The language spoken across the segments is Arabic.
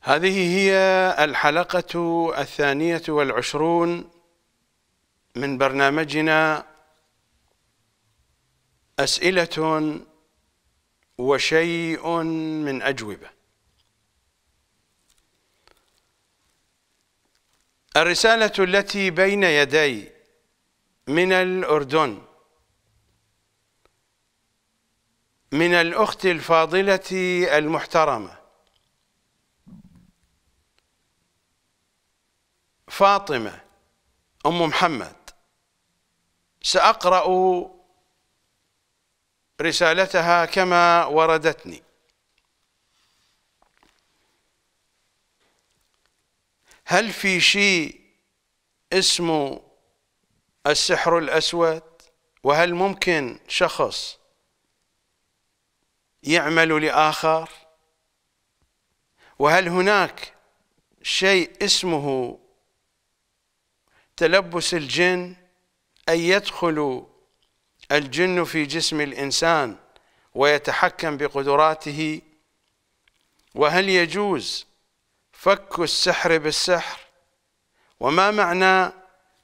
هذه هي الحلقة الثانية والعشرون من برنامجنا أسئلة وشيء من أجوبة الرسالة التي بين يدي من الأردن من الأخت الفاضلة المحترمة فاطمة أم محمد سأقرأ رسالتها كما وردتني هل في شيء اسمه السحر الأسود وهل ممكن شخص يعمل لآخر وهل هناك شيء اسمه تلبس الجن أن يدخل الجن في جسم الإنسان ويتحكم بقدراته وهل يجوز فك السحر بالسحر وما معنى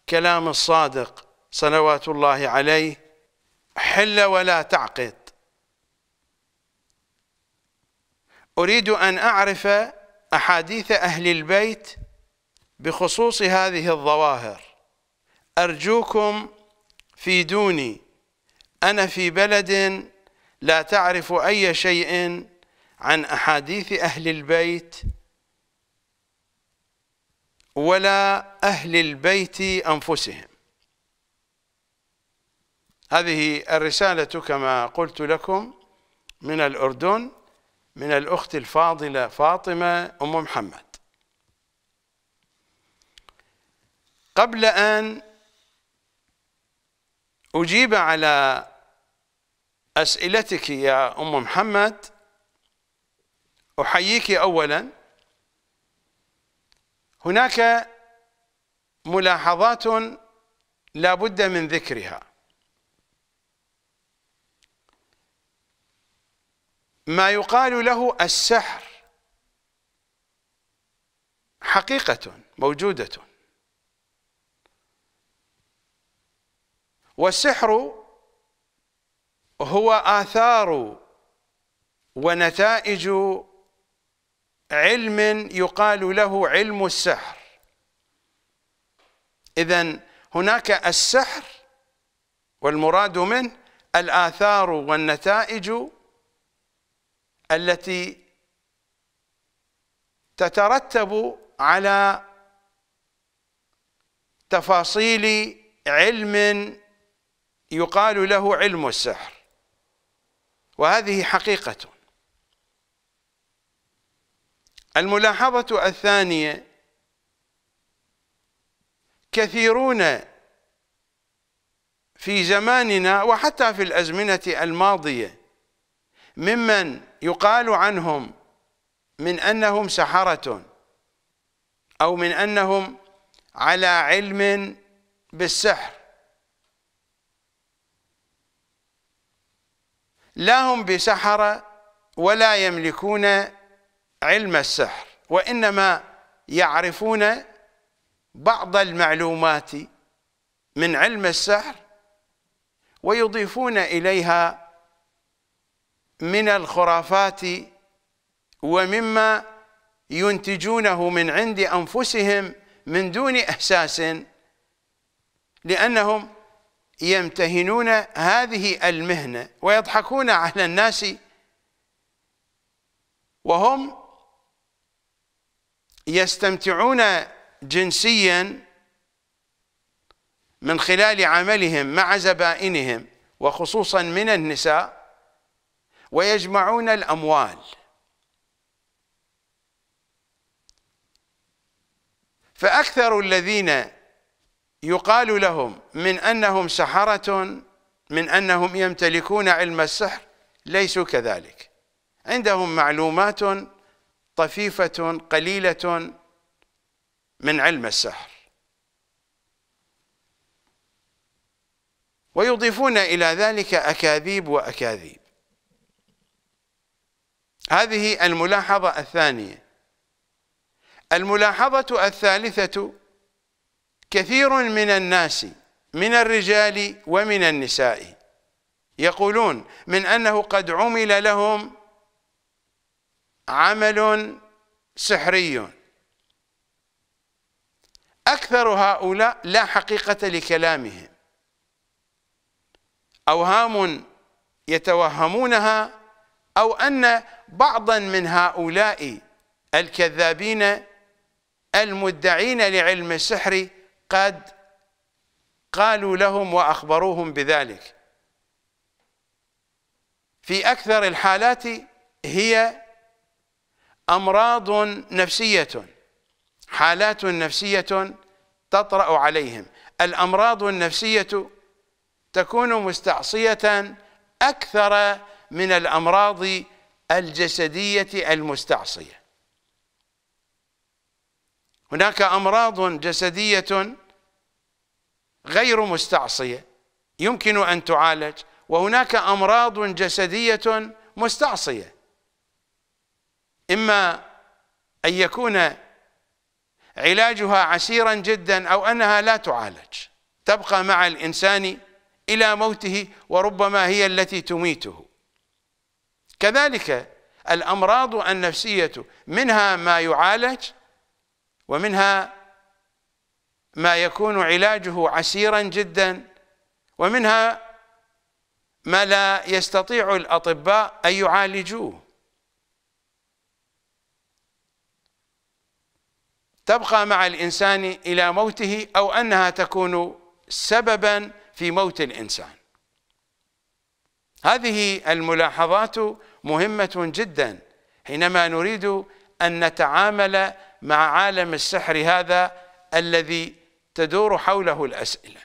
كلام الصادق صلوات الله عليه حل ولا تعقد أريد أن أعرف أحاديث أهل البيت بخصوص هذه الظواهر أرجوكم فيدوني أنا في بلد لا تعرف أي شيء عن أحاديث أهل البيت ولا أهل البيت أنفسهم هذه الرسالة كما قلت لكم من الأردن من الأخت الفاضلة فاطمة أم محمد قبل أن أجيب على أسئلتك يا أم محمد أحييك أولا هناك ملاحظات لا بد من ذكرها ما يقال له السحر حقيقة موجودة والسحر هو آثار ونتائج علم يقال له علم السحر إذا هناك السحر والمراد منه الآثار والنتائج التي تترتب على تفاصيل علم يقال له علم السحر وهذه حقيقة الملاحظة الثانية كثيرون في زماننا وحتى في الأزمنة الماضية ممن يقال عنهم من أنهم سحرة أو من أنهم على علم بالسحر لا هم بسحرة ولا يملكون علم السحر وإنما يعرفون بعض المعلومات من علم السحر ويضيفون إليها من الخرافات ومما ينتجونه من عند أنفسهم من دون إحساس لأنهم يمتهنون هذه المهنة ويضحكون على الناس وهم يستمتعون جنسيا من خلال عملهم مع زبائنهم وخصوصا من النساء ويجمعون الأموال فأكثر الذين يقال لهم من أنهم سحرة من أنهم يمتلكون علم السحر ليسوا كذلك عندهم معلومات طفيفة قليلة من علم السحر ويضيفون إلى ذلك أكاذيب وأكاذيب هذه الملاحظة الثانية الملاحظة الثالثة كثير من الناس من الرجال ومن النساء يقولون من أنه قد عمل لهم عمل سحري أكثر هؤلاء لا حقيقة لكلامهم أوهام يتوهمونها أو أن بعضا من هؤلاء الكذابين المدعين لعلم السحر قد قالوا لهم وأخبروهم بذلك في أكثر الحالات هي أمراض نفسية حالات نفسية تطرأ عليهم الأمراض النفسية تكون مستعصية أكثر من الأمراض الجسدية المستعصية هناك أمراض جسدية غير مستعصية يمكن أن تعالج وهناك أمراض جسدية مستعصية إما أن يكون علاجها عسيرا جدا أو أنها لا تعالج تبقى مع الإنسان إلى موته وربما هي التي تميته كذلك الأمراض النفسية منها ما يعالج ومنها ما يكون علاجه عسيرا جدا ومنها ما لا يستطيع الأطباء أن يعالجوه تبقى مع الإنسان إلى موته أو أنها تكون سببا في موت الإنسان هذه الملاحظات مهمة جدا حينما نريد أن نتعامل مع عالم السحر هذا الذي تدور حوله الأسئلة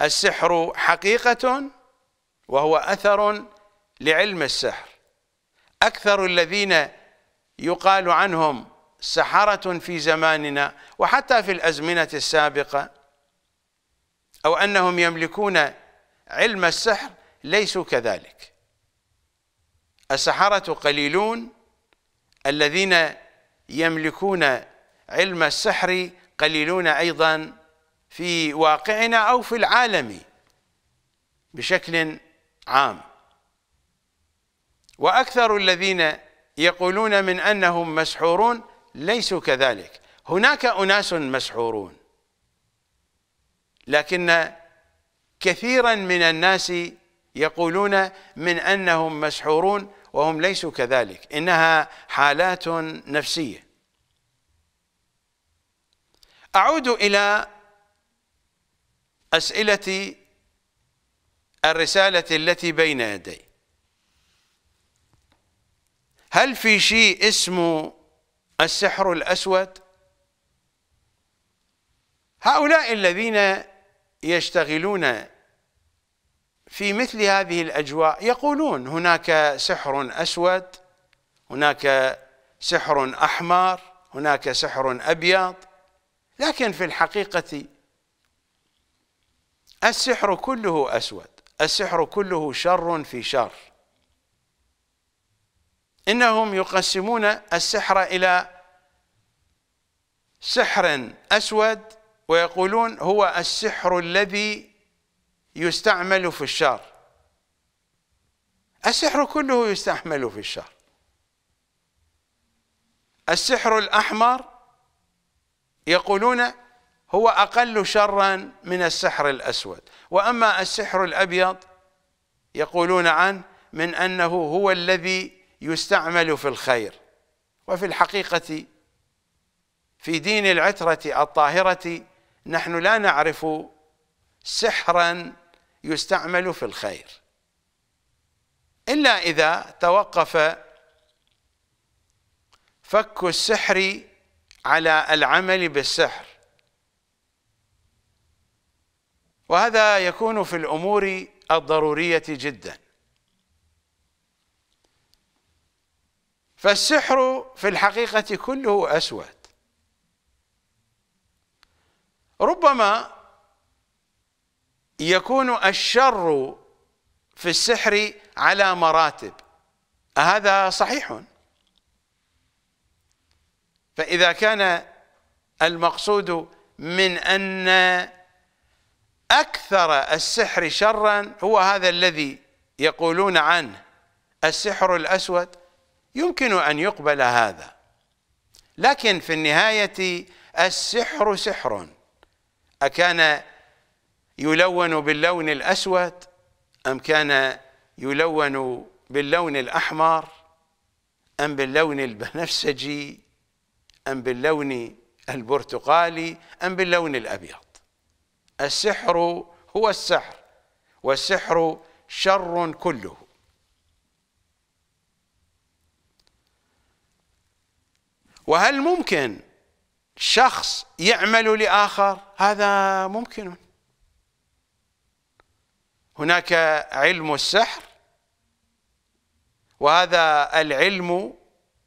السحر حقيقة وهو أثر لعلم السحر أكثر الذين يقال عنهم سحرة في زماننا وحتى في الأزمنة السابقة أو أنهم يملكون علم السحر ليسوا كذلك السحرة قليلون الذين يملكون علم السحر قليلون أيضا في واقعنا أو في العالم بشكل عام وأكثر الذين يقولون من أنهم مسحورون ليسوا كذلك هناك أناس مسحورون لكن كثيرا من الناس يقولون من أنهم مسحورون وهم ليسوا كذلك إنها حالات نفسيه أعود إلى أسئلة الرسالة التي بين يدي هل في شيء اسمه السحر الأسود هؤلاء الذين يشتغلون في مثل هذه الأجواء يقولون هناك سحر أسود هناك سحر أحمر هناك سحر أبيض لكن في الحقيقة السحر كله أسود السحر كله شر في شر إنهم يقسمون السحر إلى سحر أسود ويقولون هو السحر الذي يستعمل في الشر السحر كله يستعمل في الشر السحر الأحمر يقولون هو أقل شرا من السحر الأسود وأما السحر الأبيض يقولون عنه من أنه هو الذي يستعمل في الخير وفي الحقيقة في دين العترة الطاهرة نحن لا نعرف سحرا يستعمل في الخير إلا إذا توقف فك السحر على العمل بالسحر وهذا يكون في الأمور الضرورية جدا فالسحر في الحقيقة كله أسود ربما يكون الشر في السحر على مراتب هذا صحيح فإذا كان المقصود من أن أكثر السحر شرا هو هذا الذي يقولون عنه السحر الأسود يمكن أن يقبل هذا لكن في النهاية السحر سحر أكان يلون باللون الأسود أم كان يلون باللون الأحمر أم باللون البنفسجي أم باللون البرتقالي أم باللون الأبيض السحر هو السحر والسحر شر كله وهل ممكن شخص يعمل لآخر هذا ممكن هناك علم السحر وهذا العلم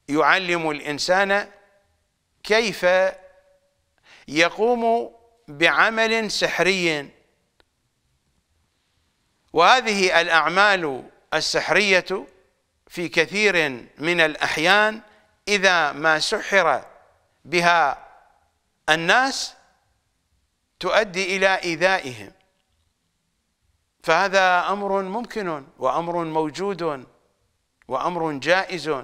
يعلم الإنسان كيف يقوم بعمل سحري وهذه الأعمال السحرية في كثير من الأحيان إذا ما سحر بها الناس تؤدي إلى إيذائهم فهذا أمر ممكن وأمر موجود وأمر جائز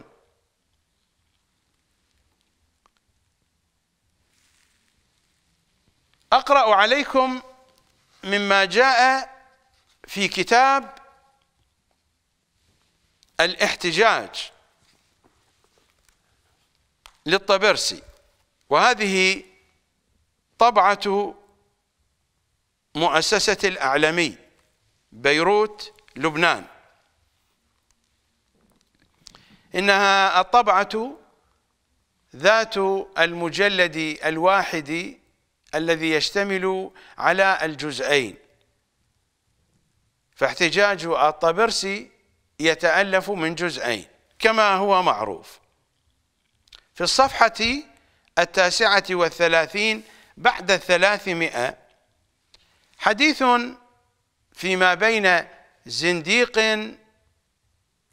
أقرأ عليكم مما جاء في كتاب الاحتجاج للطبرسي وهذه طبعة مؤسسة الأعلمي بيروت لبنان إنها الطبعة ذات المجلد الواحد الذي يشتمل على الجزئين فاحتجاج الطبرسي يتألف من جزئين كما هو معروف في الصفحة التاسعة والثلاثين بعد الثلاثمائة حديث فيما بين زنديق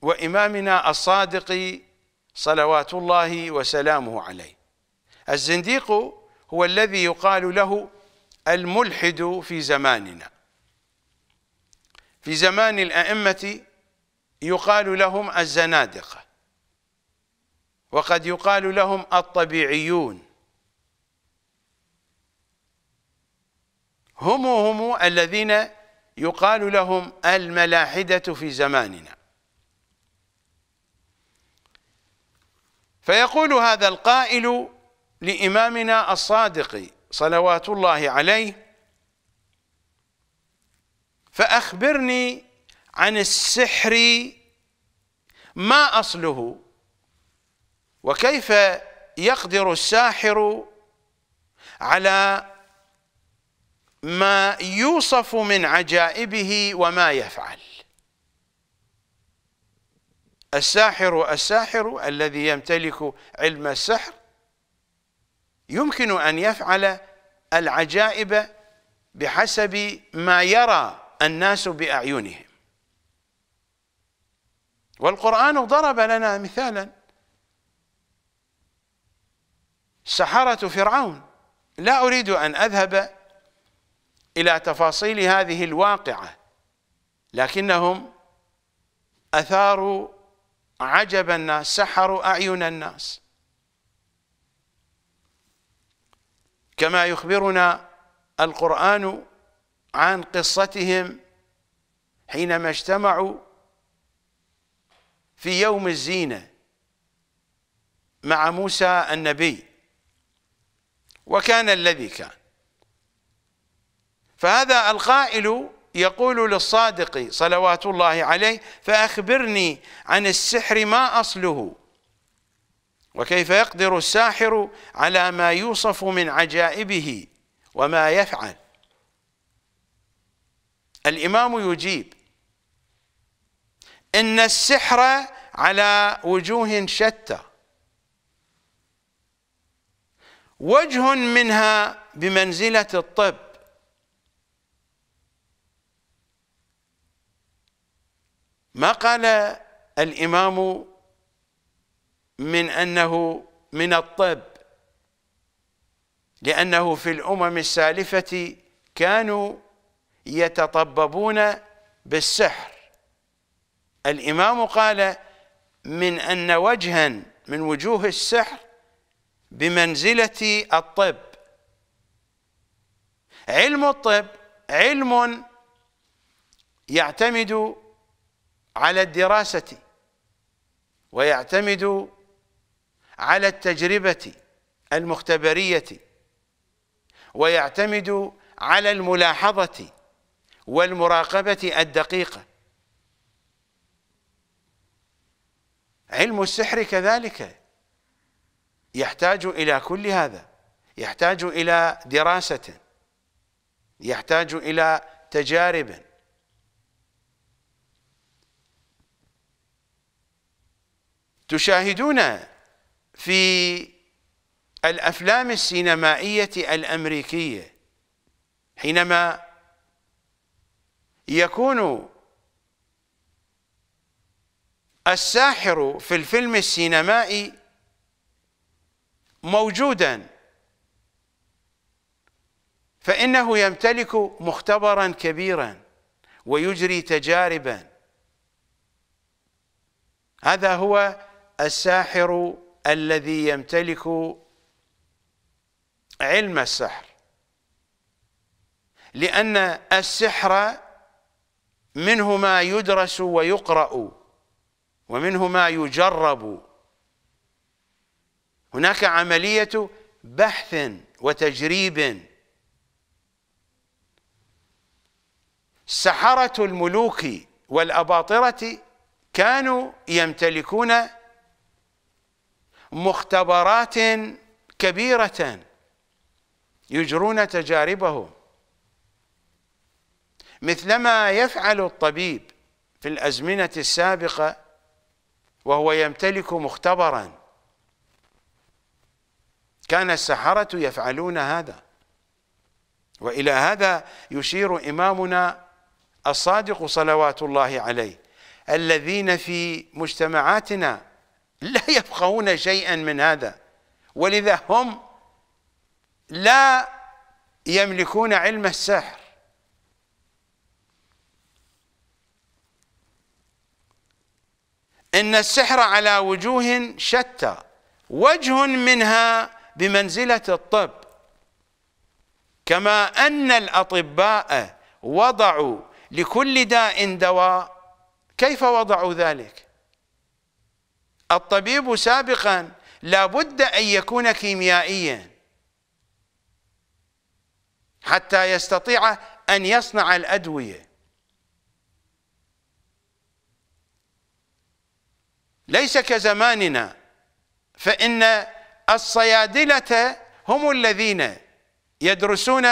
وإمامنا الصادق صلوات الله وسلامه عليه الزنديق هو الذي يقال له الملحد في زماننا في زمان الأئمة يقال لهم الزنادقة وقد يقال لهم الطبيعيون هم هم الذين يقال لهم الملاحدة في زماننا فيقول هذا القائل لإمامنا الصادق صلوات الله عليه فأخبرني عن السحر ما أصله وكيف يقدر الساحر على ما يوصف من عجائبه وما يفعل الساحر الساحر الذي يمتلك علم السحر يمكن أن يفعل العجائب بحسب ما يرى الناس بأعينهم والقرآن ضرب لنا مثالا سحرة فرعون لا أريد أن أذهب إلى تفاصيل هذه الواقعة لكنهم أثاروا عجب الناس سحروا أعين الناس كما يخبرنا القرآن عن قصتهم حينما اجتمعوا في يوم الزينة مع موسى النبي وكان الذي كان فهذا القائل يقول للصادق صلوات الله عليه فأخبرني عن السحر ما أصله وكيف يقدر الساحر على ما يوصف من عجائبه وما يفعل الإمام يجيب إن السحر على وجوه شتى وجه منها بمنزلة الطب ما قال الإمام من أنه من الطب لأنه في الأمم السالفة كانوا يتطببون بالسحر الإمام قال من أن وجها من وجوه السحر بمنزلة الطب علم الطب علم يعتمد على الدراسة ويعتمد على التجربة المختبرية ويعتمد على الملاحظة والمراقبة الدقيقة علم السحر كذلك يحتاج إلى كل هذا يحتاج إلى دراسة يحتاج إلى تجارب تشاهدون في الأفلام السينمائية الأمريكية حينما يكون الساحر في الفيلم السينمائي موجودا فإنه يمتلك مختبرا كبيرا ويجري تجاربا هذا هو الساحر الذي يمتلك علم السحر لأن السحر منه ما يدرس ويقرأ ومنه ما يجرب هناك عملية بحث وتجريب سحرة الملوك والأباطرة كانوا يمتلكون مختبرات كبيرة يجرون تجاربه مثلما يفعل الطبيب في الأزمنة السابقة وهو يمتلك مختبرا كان السحرة يفعلون هذا وإلى هذا يشير إمامنا الصادق صلوات الله عليه الذين في مجتمعاتنا لا يفقهون شيئا من هذا ولذا هم لا يملكون علم السحر إن السحر على وجوه شتى وجه منها بمنزلة الطب كما أن الأطباء وضعوا لكل داء دواء كيف وضعوا ذلك الطبيب سابقا لابد أن يكون كيميائيا حتى يستطيع أن يصنع الأدوية ليس كزماننا فإن الصيادلة هم الذين يدرسون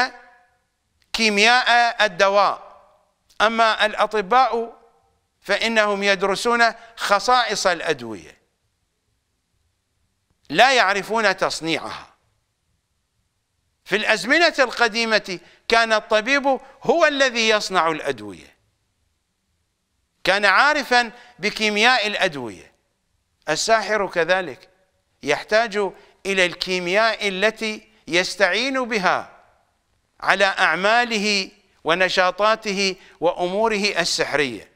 كيمياء الدواء أما الأطباء فإنهم يدرسون خصائص الأدوية لا يعرفون تصنيعها في الأزمنة القديمة كان الطبيب هو الذي يصنع الأدوية كان عارفا بكيمياء الأدوية الساحر كذلك يحتاج إلى الكيمياء التي يستعين بها على أعماله ونشاطاته وأموره السحرية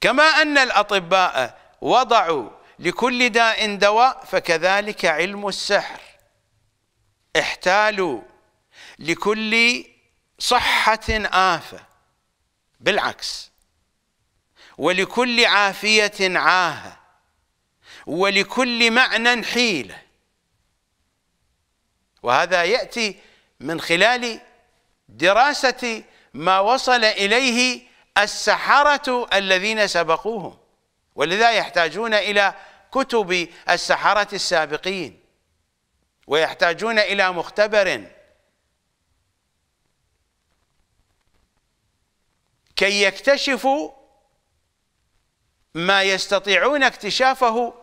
كما أن الأطباء وضعوا لكل داء دواء فكذلك علم السحر احتالوا لكل صحة آفة بالعكس ولكل عافية عاهة ولكل معنى حيلة وهذا يأتي من خلال دراسة ما وصل إليه السحرة الذين سبقوهم ولذا يحتاجون إلى كتب السحرة السابقين ويحتاجون إلى مختبر كي يكتشفوا ما يستطيعون اكتشافه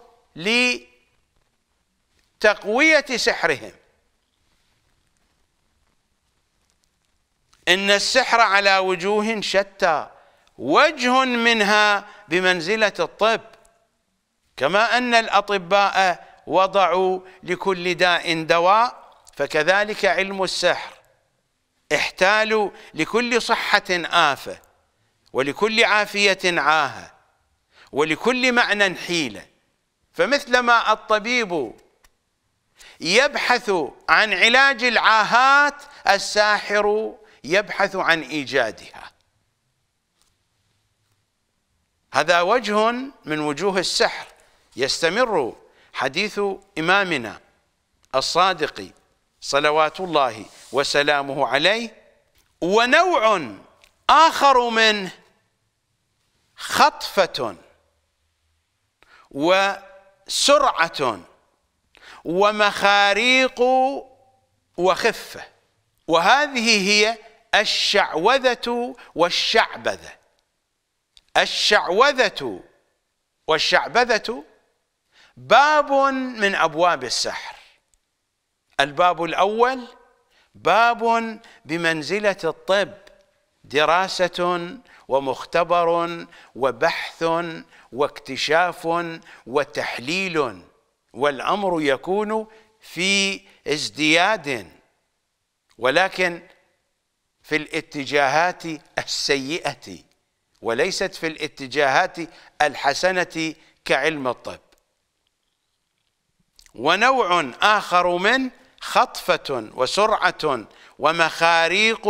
لتقوية سحرهم إن السحر على وجوه شتى وجه منها بمنزلة الطب كما أن الأطباء وضعوا لكل داء دواء فكذلك علم السحر احتالوا لكل صحة آفة ولكل عافية عاهة ولكل معنى حيلة فمثلما الطبيب يبحث عن علاج العاهات الساحر يبحث عن إيجادها هذا وجه من وجوه السحر يستمر حديث إمامنا الصادق صلوات الله وسلامه عليه ونوع آخر منه خطفة وسرعة ومخاريق وخفة وهذه هي الشعوذة والشعبذة الشعوذة والشعبذة باب من أبواب السحر الباب الأول باب بمنزلة الطب دراسة ومختبر وبحث واكتشاف وتحليل والأمر يكون في ازدياد ولكن في الاتجاهات السيئة وليست في الاتجاهات الحسنة كعلم الطب ونوع آخر من خطفة وسرعة ومخاريق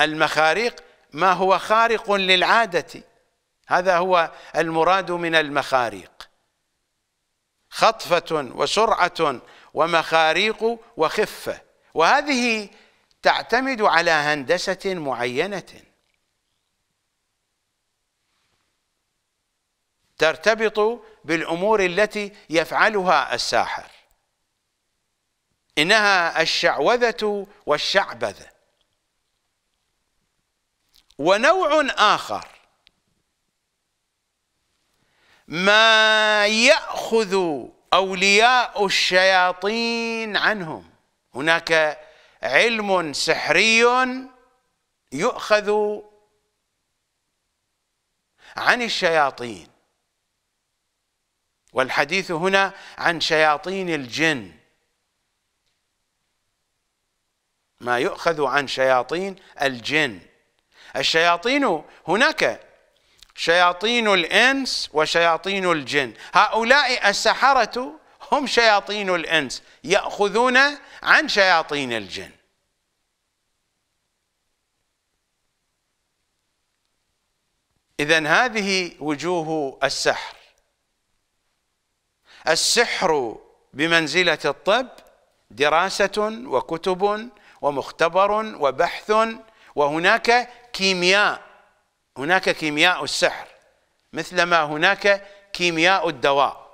المخاريق ما هو خارق للعادة هذا هو المراد من المخاريق خطفة وسرعة ومخاريق وخفة وهذه تعتمد على هندسة معينة ترتبط بالامور التي يفعلها الساحر انها الشعوذه والشعبذه ونوع اخر ما ياخذ اولياء الشياطين عنهم هناك علم سحري يؤخذ عن الشياطين والحديث هنا عن شياطين الجن ما يؤخذ عن شياطين الجن الشياطين هناك شياطين الانس وشياطين الجن هؤلاء السحره هم شياطين الانس ياخذون عن شياطين الجن اذا هذه وجوه السحر السحر بمنزلة الطب دراسة وكتب ومختبر وبحث وهناك كيمياء هناك كيمياء السحر مثلما هناك كيمياء الدواء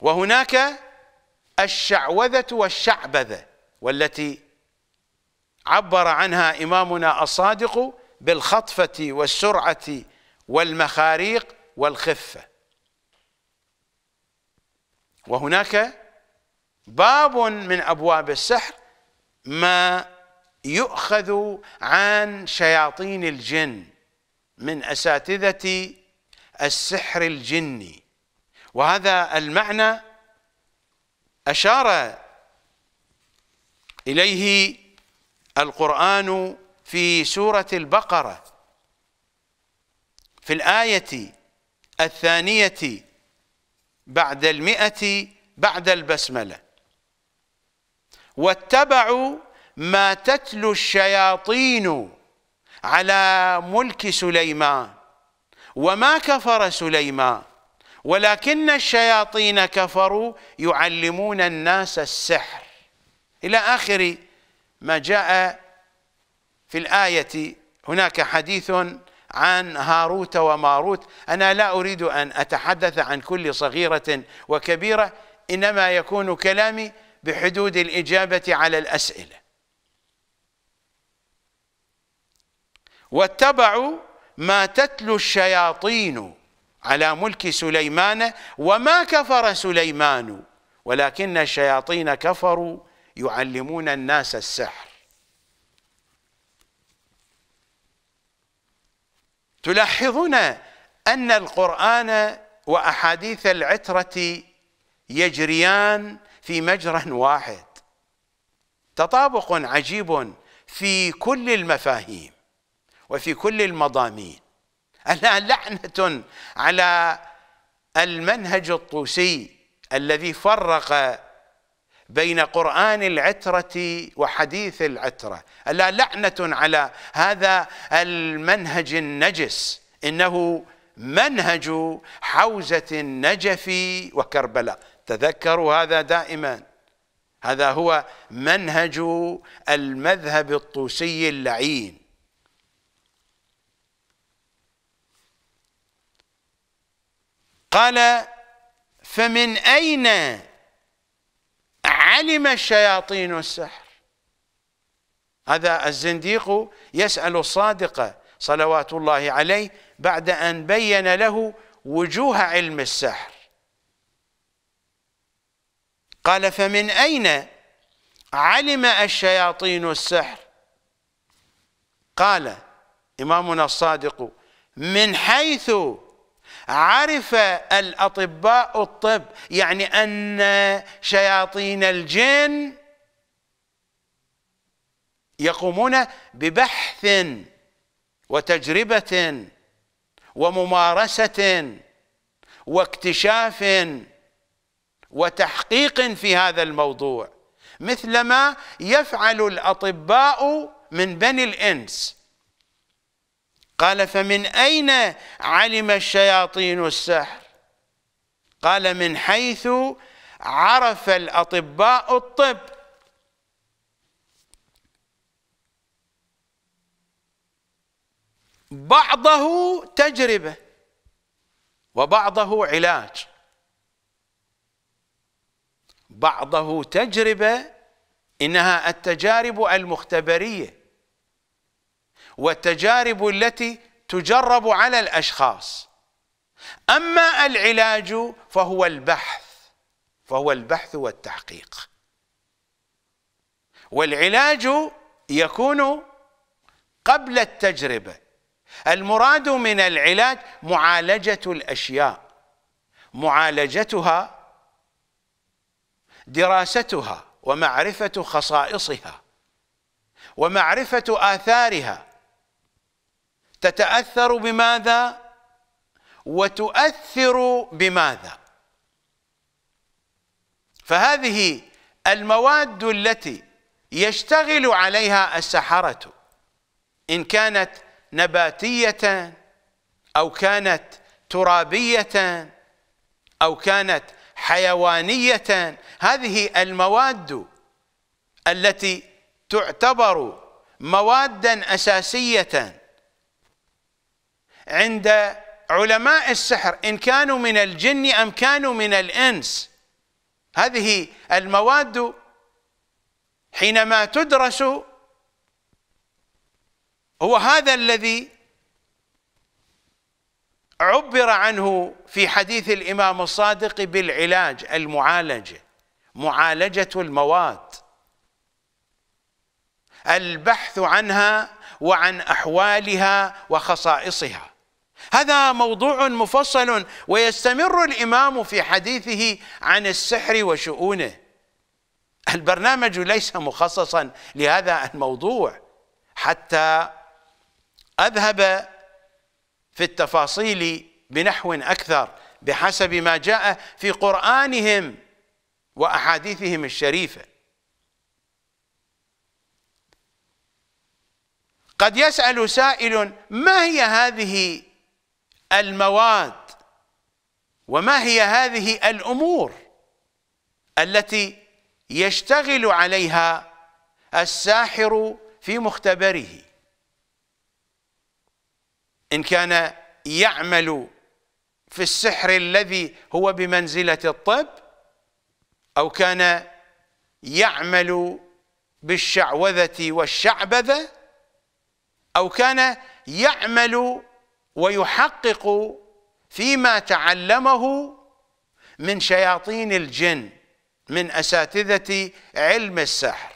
وهناك الشعوذة والشعبذة والتي عبر عنها إمامنا الصادق بالخطفة والسرعة والمخاريق والخفة وهناك باب من ابواب السحر ما يؤخذ عن شياطين الجن من اساتذه السحر الجني وهذا المعنى اشار اليه القران في سوره البقره في الايه الثانيه بعد المئة بعد البسملة واتبعوا ما تتلو الشياطين على ملك سليمان وما كفر سليمان ولكن الشياطين كفروا يعلمون الناس السحر إلى آخر ما جاء في الآية هناك حديث عن هاروت وماروت أنا لا أريد أن أتحدث عن كل صغيرة وكبيرة إنما يكون كلامي بحدود الإجابة على الأسئلة واتبعوا ما تتلو الشياطين على ملك سليمان وما كفر سليمان ولكن الشياطين كفروا يعلمون الناس السحر تلاحظون أن القرآن وأحاديث العترة يجريان في مجرى واحد تطابق عجيب في كل المفاهيم وفي كل المضامين أنها لعنة على المنهج الطوسي الذي فرق بين قرآن العترة وحديث العترة ألا لعنة على هذا المنهج النجس إنه منهج حوزة النجف وكربلاء تذكروا هذا دائما هذا هو منهج المذهب الطوسي اللعين قال فمن أين علم الشياطين السحر هذا الزنديق يسأل الصادق صلوات الله عليه بعد أن بين له وجوه علم السحر قال فمن أين علم الشياطين السحر قال إمامنا الصادق من حيث عرف الأطباء الطب يعني أن شياطين الجن يقومون ببحث وتجربة وممارسة واكتشاف وتحقيق في هذا الموضوع مثلما يفعل الأطباء من بني الإنس قال فمن أين علم الشياطين السحر قال من حيث عرف الأطباء الطب بعضه تجربة وبعضه علاج بعضه تجربة إنها التجارب المختبرية والتجارب التي تجرب على الاشخاص اما العلاج فهو البحث فهو البحث والتحقيق والعلاج يكون قبل التجربه المراد من العلاج معالجه الاشياء معالجتها دراستها ومعرفه خصائصها ومعرفه اثارها تتأثر بماذا وتؤثر بماذا فهذه المواد التي يشتغل عليها السحرة إن كانت نباتية أو كانت ترابية أو كانت حيوانية هذه المواد التي تعتبر موادا أساسية عند علماء السحر إن كانوا من الجن أم كانوا من الإنس هذه المواد حينما تدرس هو هذا الذي عبر عنه في حديث الإمام الصادق بالعلاج المعالجة معالجة المواد البحث عنها وعن أحوالها وخصائصها هذا موضوع مفصل ويستمر الإمام في حديثه عن السحر وشؤونه البرنامج ليس مخصصا لهذا الموضوع حتى أذهب في التفاصيل بنحو أكثر بحسب ما جاء في قرآنهم وأحاديثهم الشريفة قد يسأل سائل ما هي هذه المواد وما هي هذه الأمور التي يشتغل عليها الساحر في مختبره إن كان يعمل في السحر الذي هو بمنزلة الطب أو كان يعمل بالشعوذة والشعبذة أو كان يعمل ويحقق فيما تعلمه من شياطين الجن من اساتذه علم السحر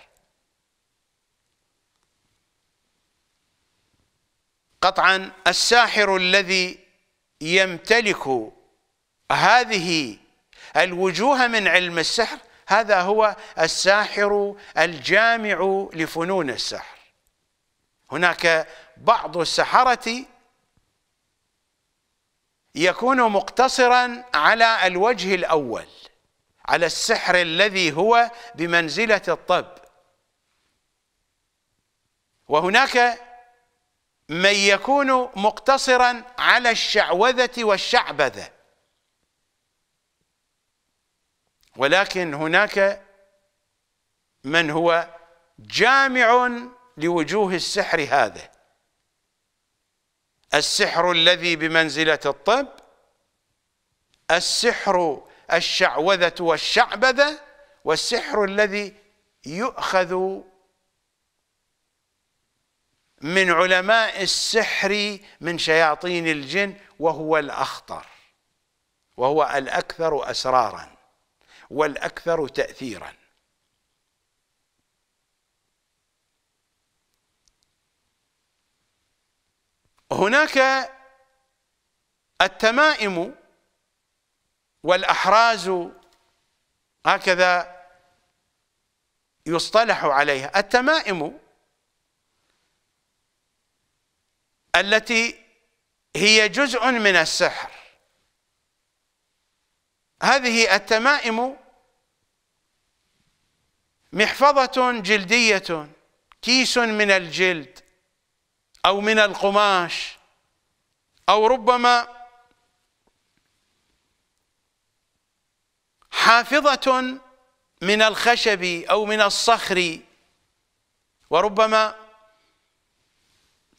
قطعا الساحر الذي يمتلك هذه الوجوه من علم السحر هذا هو الساحر الجامع لفنون السحر هناك بعض السحره يكون مقتصرا على الوجه الاول على السحر الذي هو بمنزله الطب وهناك من يكون مقتصرا على الشعوذه والشعبذه ولكن هناك من هو جامع لوجوه السحر هذا السحر الذي بمنزلة الطب السحر الشعوذة والشعبذة والسحر الذي يؤخذ من علماء السحر من شياطين الجن وهو الأخطر وهو الأكثر أسراراً والأكثر تأثيراً هناك التمائم والأحراز هكذا يصطلح عليها التمائم التي هي جزء من السحر هذه التمائم محفظة جلدية كيس من الجلد أو من القماش أو ربما حافظة من الخشب أو من الصخر وربما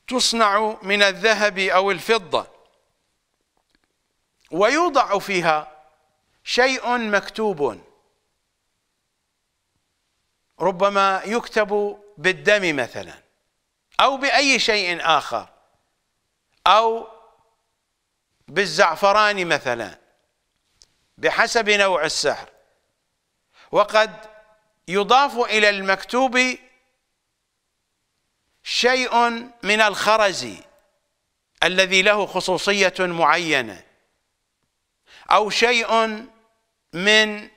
تصنع من الذهب أو الفضة ويوضع فيها شيء مكتوب ربما يكتب بالدم مثلا أو بأي شيء آخر أو بالزعفران مثلا بحسب نوع السحر وقد يضاف إلى المكتوب شيء من الخرز الذي له خصوصية معينة أو شيء من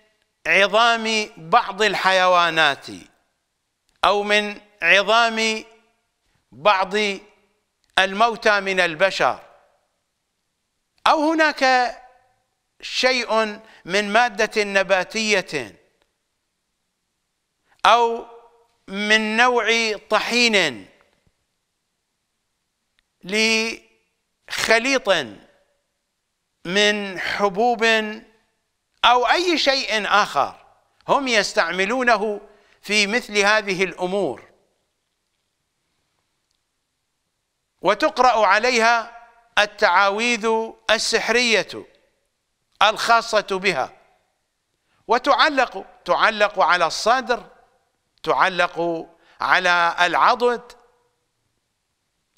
عظام بعض الحيوانات أو من عظام بعض الموتى من البشر أو هناك شيء من مادة نباتية أو من نوع طحين لخليط من حبوب أو أي شيء آخر هم يستعملونه في مثل هذه الأمور وتقرأ عليها التعاويذ السحرية الخاصة بها وتعلق تعلق على الصدر تعلق على العضد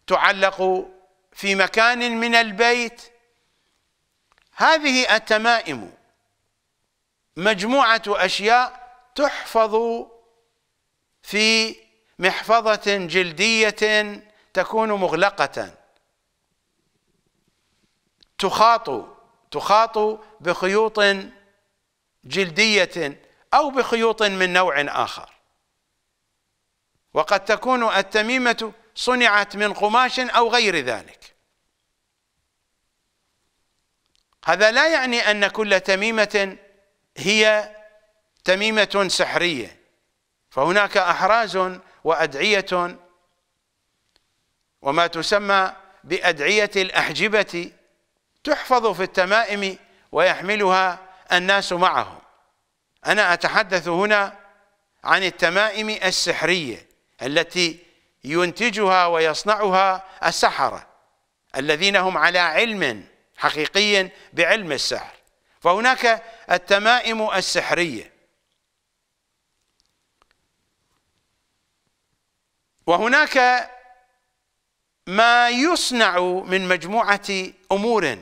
تعلق في مكان من البيت هذه التمائم مجموعة أشياء تحفظ في محفظة جلدية تكون مغلقة تخاط تخاط بخيوط جلدية أو بخيوط من نوع آخر وقد تكون التميمة صنعت من قماش أو غير ذلك هذا لا يعني أن كل تميمة هي تميمة سحرية فهناك أحراز وأدعية وما تسمى بأدعية الأحجبة تحفظ في التمائم ويحملها الناس معهم أنا أتحدث هنا عن التمائم السحرية التي ينتجها ويصنعها السحرة الذين هم على علم حقيقي بعلم السحر فهناك التمائم السحرية وهناك ما يصنع من مجموعة أمور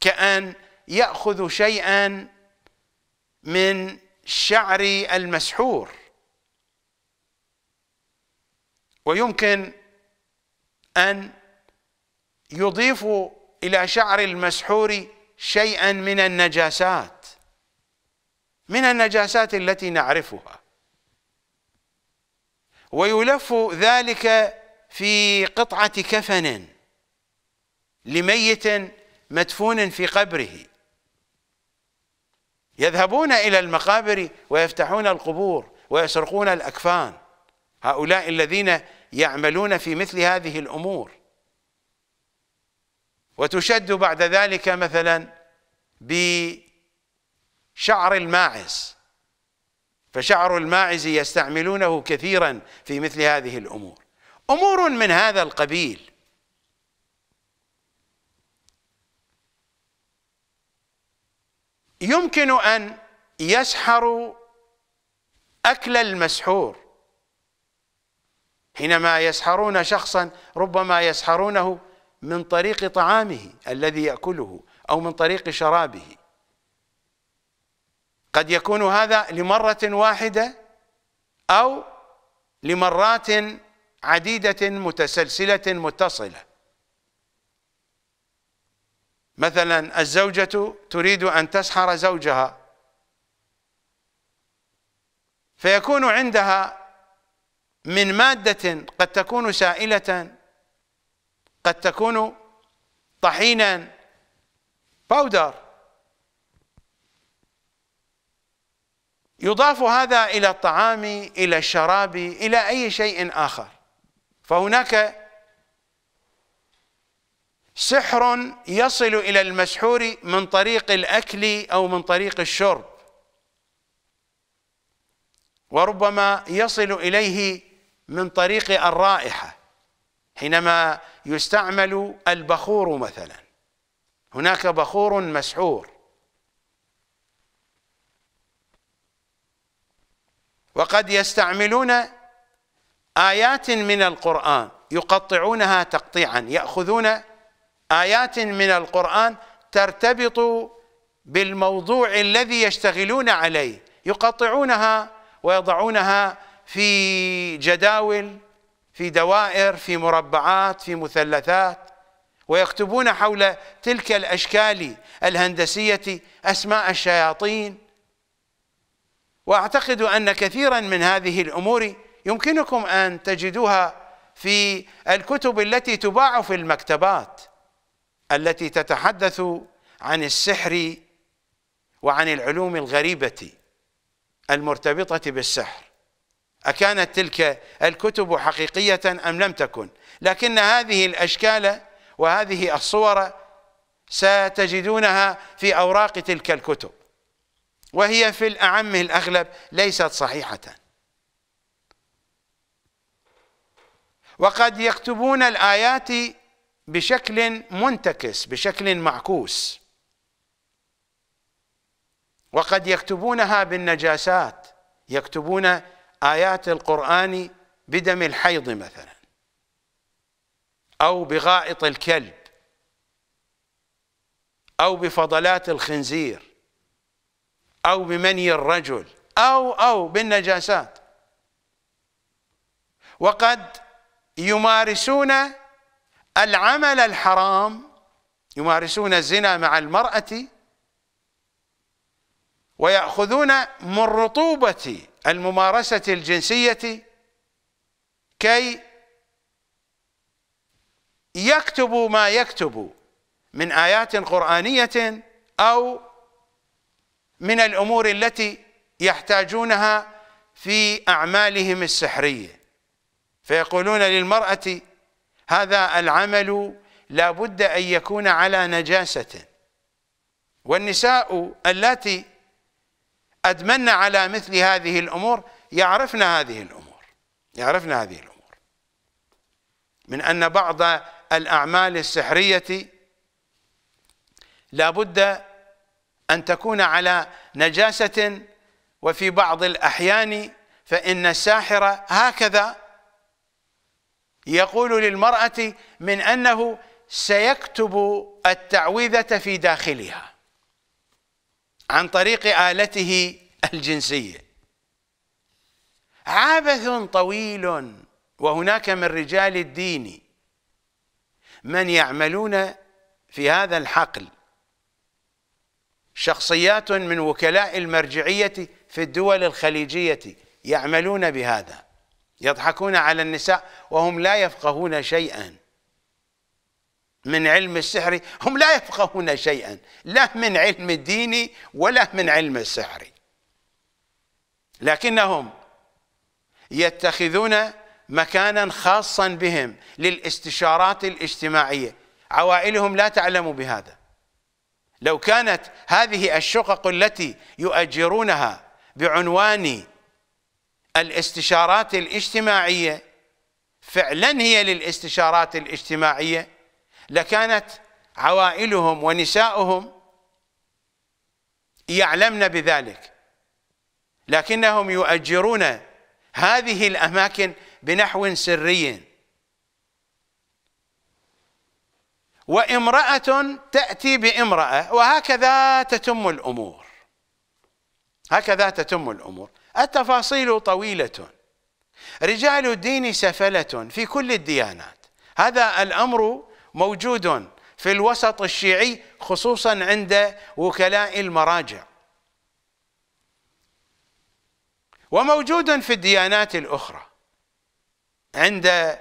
كأن يأخذ شيئا من شعر المسحور ويمكن أن يضيف إلى شعر المسحور شيئا من النجاسات من النجاسات التي نعرفها ويلف ذلك في قطعة كفن لميت مدفون في قبره يذهبون إلى المقابر ويفتحون القبور ويسرقون الأكفان هؤلاء الذين يعملون في مثل هذه الأمور وتشد بعد ذلك مثلا بشعر الماعز فشعر الماعز يستعملونه كثيرا في مثل هذه الأمور امور من هذا القبيل يمكن ان يسحروا اكل المسحور حينما يسحرون شخصا ربما يسحرونه من طريق طعامه الذي ياكله او من طريق شرابه قد يكون هذا لمره واحده او لمرات عديدة متسلسلة متصلة مثلا الزوجة تريد أن تسحر زوجها فيكون عندها من مادة قد تكون سائلة قد تكون طحينا باودر يضاف هذا إلى الطعام إلى الشراب إلى أي شيء آخر فهناك سحر يصل الى المسحور من طريق الاكل او من طريق الشرب وربما يصل اليه من طريق الرائحه حينما يستعمل البخور مثلا هناك بخور مسحور وقد يستعملون آيات من القرآن يقطعونها تقطيعا يأخذون آيات من القرآن ترتبط بالموضوع الذي يشتغلون عليه يقطعونها ويضعونها في جداول في دوائر في مربعات في مثلثات ويكتبون حول تلك الأشكال الهندسية أسماء الشياطين وأعتقد أن كثيرا من هذه الأمور يمكنكم ان تجدوها في الكتب التي تباع في المكتبات التي تتحدث عن السحر وعن العلوم الغريبه المرتبطه بالسحر اكانت تلك الكتب حقيقيه ام لم تكن لكن هذه الاشكال وهذه الصور ستجدونها في اوراق تلك الكتب وهي في الاعم الاغلب ليست صحيحه وقد يكتبون الآيات بشكل منتكس بشكل معكوس وقد يكتبونها بالنجاسات يكتبون آيات القرآن بدم الحيض مثلا أو بغائط الكلب أو بفضلات الخنزير أو بمني الرجل أو أو بالنجاسات وقد يمارسون العمل الحرام يمارسون الزنا مع المرأة ويأخذون من رطوبة الممارسة الجنسية كي يكتبوا ما يكتبوا من آيات قرآنية أو من الأمور التي يحتاجونها في أعمالهم السحرية فيقولون للمرأة هذا العمل لا بد أن يكون على نجاسة والنساء اللاتي أدمن على مثل هذه الأمور يعرفن هذه الأمور يعرفن هذه الأمور من أن بعض الأعمال السحرية لا بد أن تكون على نجاسة وفي بعض الأحيان فإن الساحر هكذا يقول للمرأة من أنه سيكتب التعويذة في داخلها عن طريق آلته الجنسية عبث طويل وهناك من رجال الدين من يعملون في هذا الحقل شخصيات من وكلاء المرجعية في الدول الخليجية يعملون بهذا يضحكون على النساء وهم لا يفقهون شيئا من علم السحر هم لا يفقهون شيئا لا من علم الدين ولا من علم السحر لكنهم يتخذون مكانا خاصا بهم للاستشارات الاجتماعية عوائلهم لا تعلم بهذا لو كانت هذه الشقق التي يؤجرونها بعنوان الاستشارات الاجتماعية فعلا هي للاستشارات الاجتماعية لكانت عوائلهم ونساؤهم يعلمن بذلك لكنهم يؤجرون هذه الأماكن بنحو سري وامرأة تأتي بامرأة وهكذا تتم الأمور هكذا تتم الأمور التفاصيل طويلة رجال الدين سفلة في كل الديانات هذا الأمر موجود في الوسط الشيعي خصوصا عند وكلاء المراجع وموجود في الديانات الأخرى عند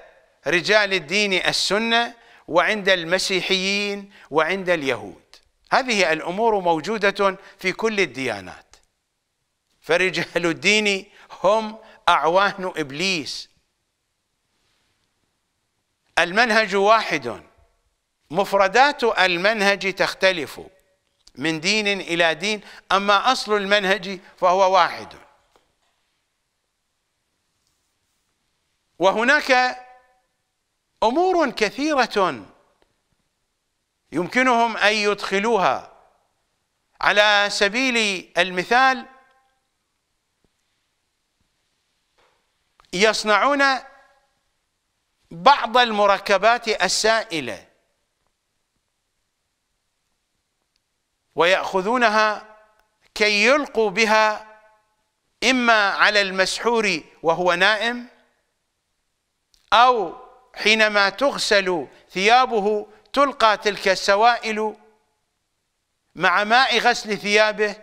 رجال الدين السنة وعند المسيحيين وعند اليهود هذه الأمور موجودة في كل الديانات فرجال الدين هم أعوان إبليس المنهج واحد مفردات المنهج تختلف من دين إلى دين أما أصل المنهج فهو واحد وهناك أمور كثيرة يمكنهم أن يدخلوها على سبيل المثال يصنعون بعض المركبات السائله ويأخذونها كي يلقوا بها إما على المسحور وهو نائم أو حينما تغسل ثيابه تلقى تلك السوائل مع ماء غسل ثيابه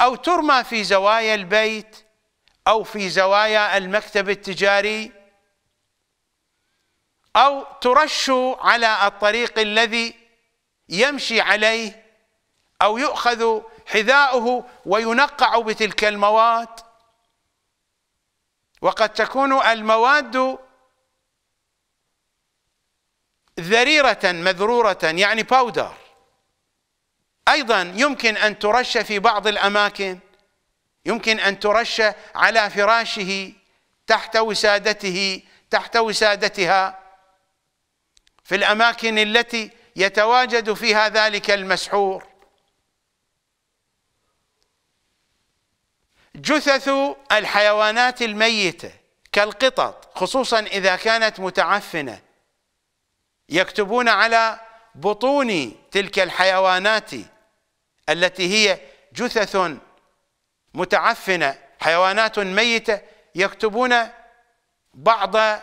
أو ترمى في زوايا البيت أو في زوايا المكتب التجاري أو ترش على الطريق الذي يمشي عليه أو يؤخذ حذاؤه وينقع بتلك المواد وقد تكون المواد ذريرة مذرورة يعني باودر أيضا يمكن أن ترش في بعض الأماكن يمكن أن ترش على فراشه تحت وسادته تحت وسادتها في الأماكن التي يتواجد فيها ذلك المسحور جثث الحيوانات الميتة كالقطط خصوصا إذا كانت متعفنة يكتبون على بطون تلك الحيوانات التي هي جثث متعفنه حيوانات ميته يكتبون بعض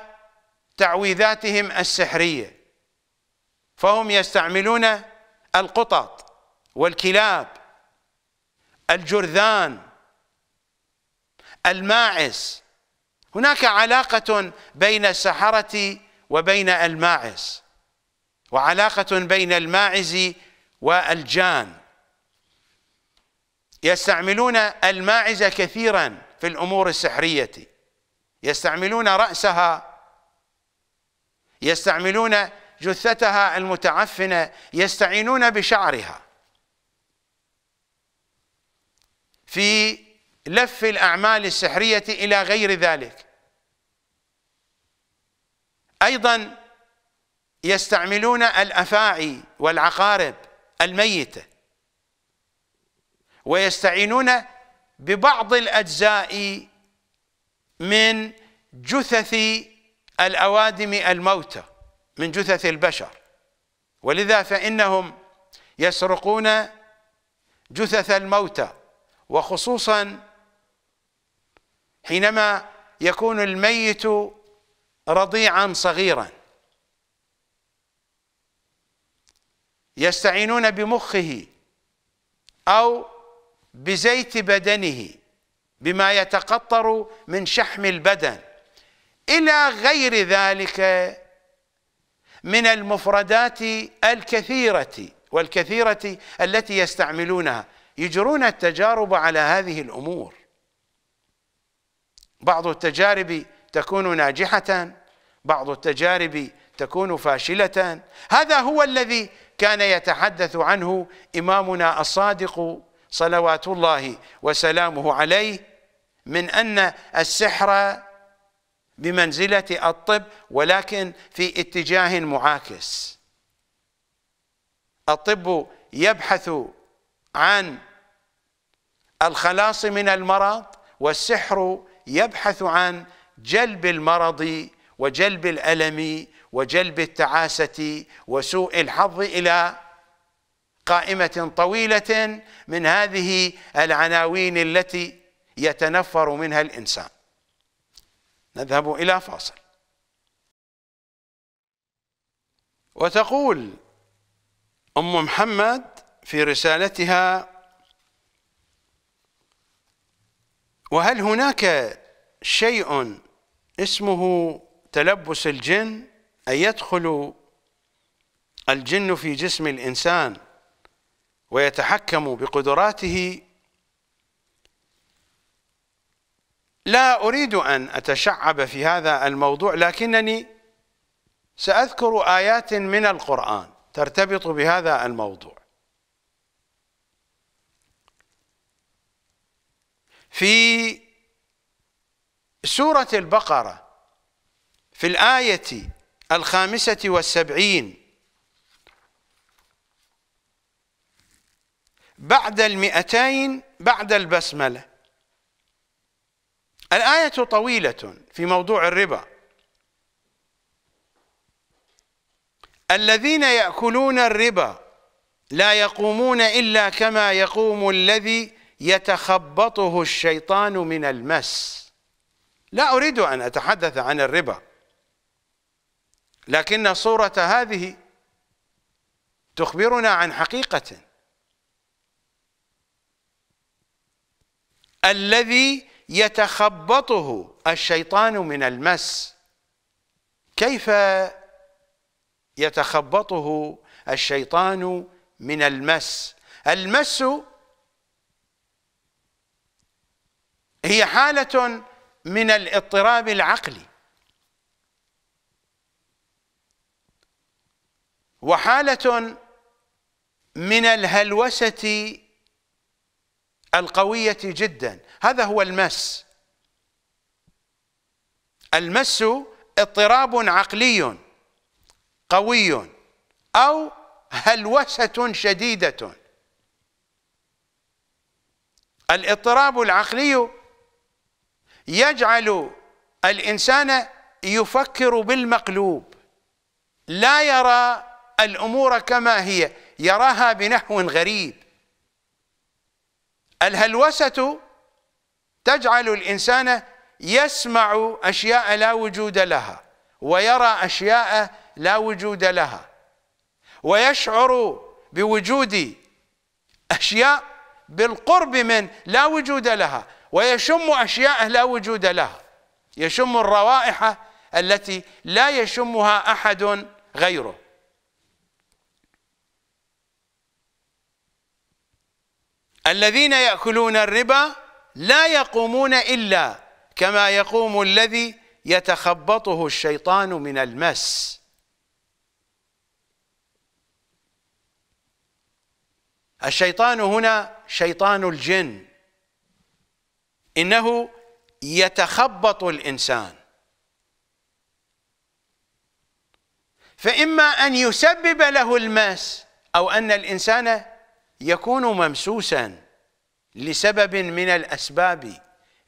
تعويذاتهم السحريه فهم يستعملون القطط والكلاب الجرذان الماعز هناك علاقه بين السحره وبين الماعز وعلاقه بين الماعز والجان يستعملون الماعزة كثيرا في الأمور السحرية يستعملون رأسها يستعملون جثتها المتعفنة يستعينون بشعرها في لف الأعمال السحرية إلى غير ذلك أيضا يستعملون الأفاعي والعقارب الميته ويستعينون ببعض الأجزاء من جثث الأوادم الموتى من جثث البشر ولذا فإنهم يسرقون جثث الموتى وخصوصا حينما يكون الميت رضيعا صغيرا يستعينون بمخه أو بزيت بدنه بما يتقطر من شحم البدن إلى غير ذلك من المفردات الكثيرة والكثيرة التي يستعملونها يجرون التجارب على هذه الأمور بعض التجارب تكون ناجحة بعض التجارب تكون فاشلة هذا هو الذي كان يتحدث عنه إمامنا الصادق صلوات الله وسلامه عليه من أن السحر بمنزلة الطب ولكن في اتجاه معاكس الطب يبحث عن الخلاص من المرض والسحر يبحث عن جلب المرض وجلب الألم وجلب التعاسة وسوء الحظ إلى قائمه طويله من هذه العناوين التي يتنفر منها الانسان نذهب الى فاصل وتقول ام محمد في رسالتها وهل هناك شيء اسمه تلبس الجن أن يدخل الجن في جسم الإنسان ويتحكم بقدراته لا أريد أن أتشعب في هذا الموضوع لكنني سأذكر آيات من القرآن ترتبط بهذا الموضوع في سورة البقرة في الآية الخامسة والسبعين بعد المئتين بعد البسملة الآية طويلة في موضوع الربا الذين يأكلون الربا لا يقومون إلا كما يقوم الذي يتخبطه الشيطان من المس لا أريد أن أتحدث عن الربا لكن صورة هذه تخبرنا عن حقيقة الذي يتخبطه الشيطان من المس كيف يتخبطه الشيطان من المس المس هي حالة من الاضطراب العقلي وحالة من الهلوسة القوية جدا هذا هو المس المس اضطراب عقلي قوي أو هلوسة شديدة الاضطراب العقلي يجعل الإنسان يفكر بالمقلوب لا يرى الأمور كما هي يراها بنحو غريب الهلوسة تجعل الإنسان يسمع أشياء لا وجود لها ويرى أشياء لا وجود لها ويشعر بوجود أشياء بالقرب من لا وجود لها ويشم أشياء لا وجود لها يشم الروائح التي لا يشمها أحد غيره الذين يأكلون الربا لا يقومون إلا كما يقوم الذي يتخبطه الشيطان من المس الشيطان هنا شيطان الجن إنه يتخبط الإنسان فإما أن يسبب له المس أو أن الإنسان يكون ممسوسا لسبب من الأسباب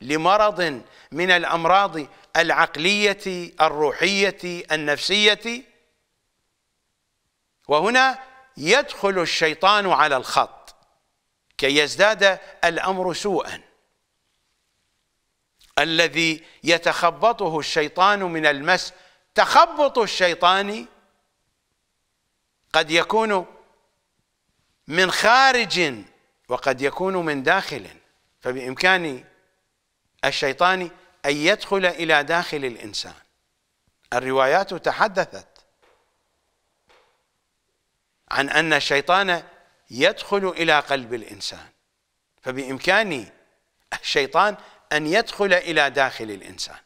لمرض من الأمراض العقلية الروحية النفسية وهنا يدخل الشيطان على الخط كي يزداد الأمر سوءا الذي يتخبطه الشيطان من المس تخبط الشيطان قد يكون من خارج وقد يكون من داخل فبإمكان الشيطان أن يدخل إلى داخل الإنسان الروايات تحدثت عن أن الشيطان يدخل إلى قلب الإنسان فبإمكان الشيطان أن يدخل إلى داخل الإنسان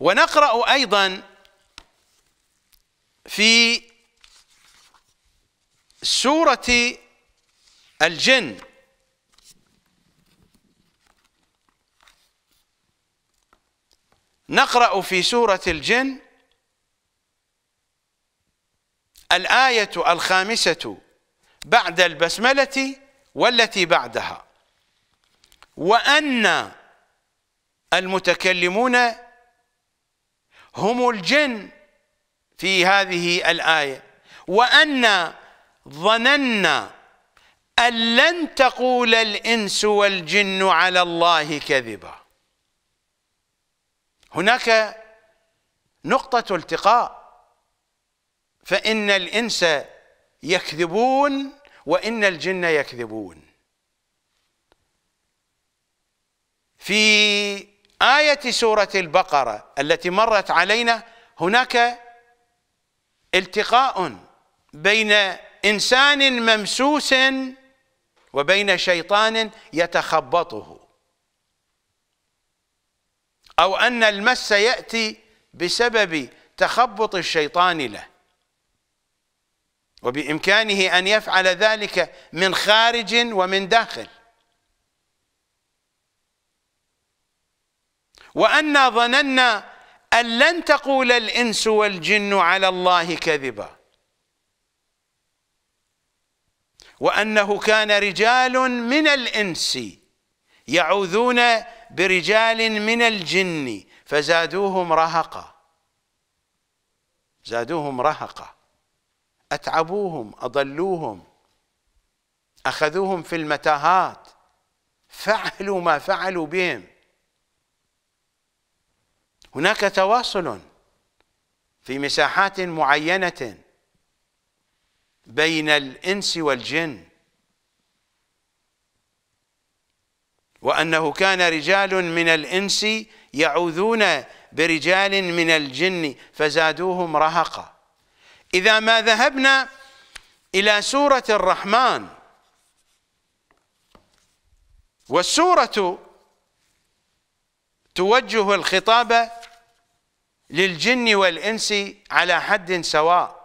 ونقرأ أيضا في سورة الجن نقرأ في سورة الجن الآية الخامسة بعد البسملة والتي بعدها وأن المتكلمون هم الجن في هذه الآية وأن ظننا أن لن تقول الإنس والجن على الله كذبا هناك نقطة التقاء فإن الإنس يكذبون وإن الجن يكذبون في آية سورة البقرة التي مرت علينا هناك التقاء بين انسان ممسوس وبين شيطان يتخبطه او ان المس ياتي بسبب تخبط الشيطان له وبامكانه ان يفعل ذلك من خارج ومن داخل وانا ظننا ان لن تقول الانس والجن على الله كذبا وأنه كان رجال من الإنس يعوذون برجال من الجن فزادوهم رهقا زادوهم رهقا أتعبوهم أضلوهم أخذوهم في المتاهات فعلوا ما فعلوا بهم هناك تواصل في مساحات معينه بين الإنس والجن وأنه كان رجال من الإنس يعوذون برجال من الجن فزادوهم رهقا إذا ما ذهبنا إلى سورة الرحمن والسورة توجه الخطاب للجن والإنس على حد سواء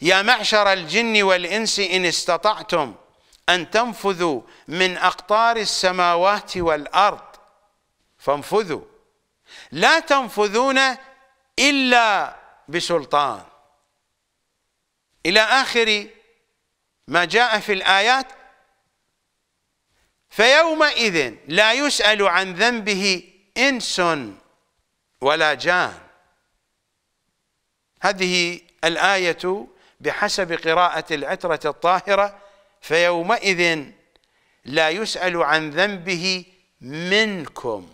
يا معشر الجن والإنس إن استطعتم أن تنفذوا من أقطار السماوات والأرض فانفذوا لا تنفذون إلا بسلطان إلى آخر ما جاء في الآيات فيومئذ لا يسأل عن ذنبه إنس ولا جان هذه الآية بحسب قراءة العترة الطاهرة فيومئذ لا يسأل عن ذنبه منكم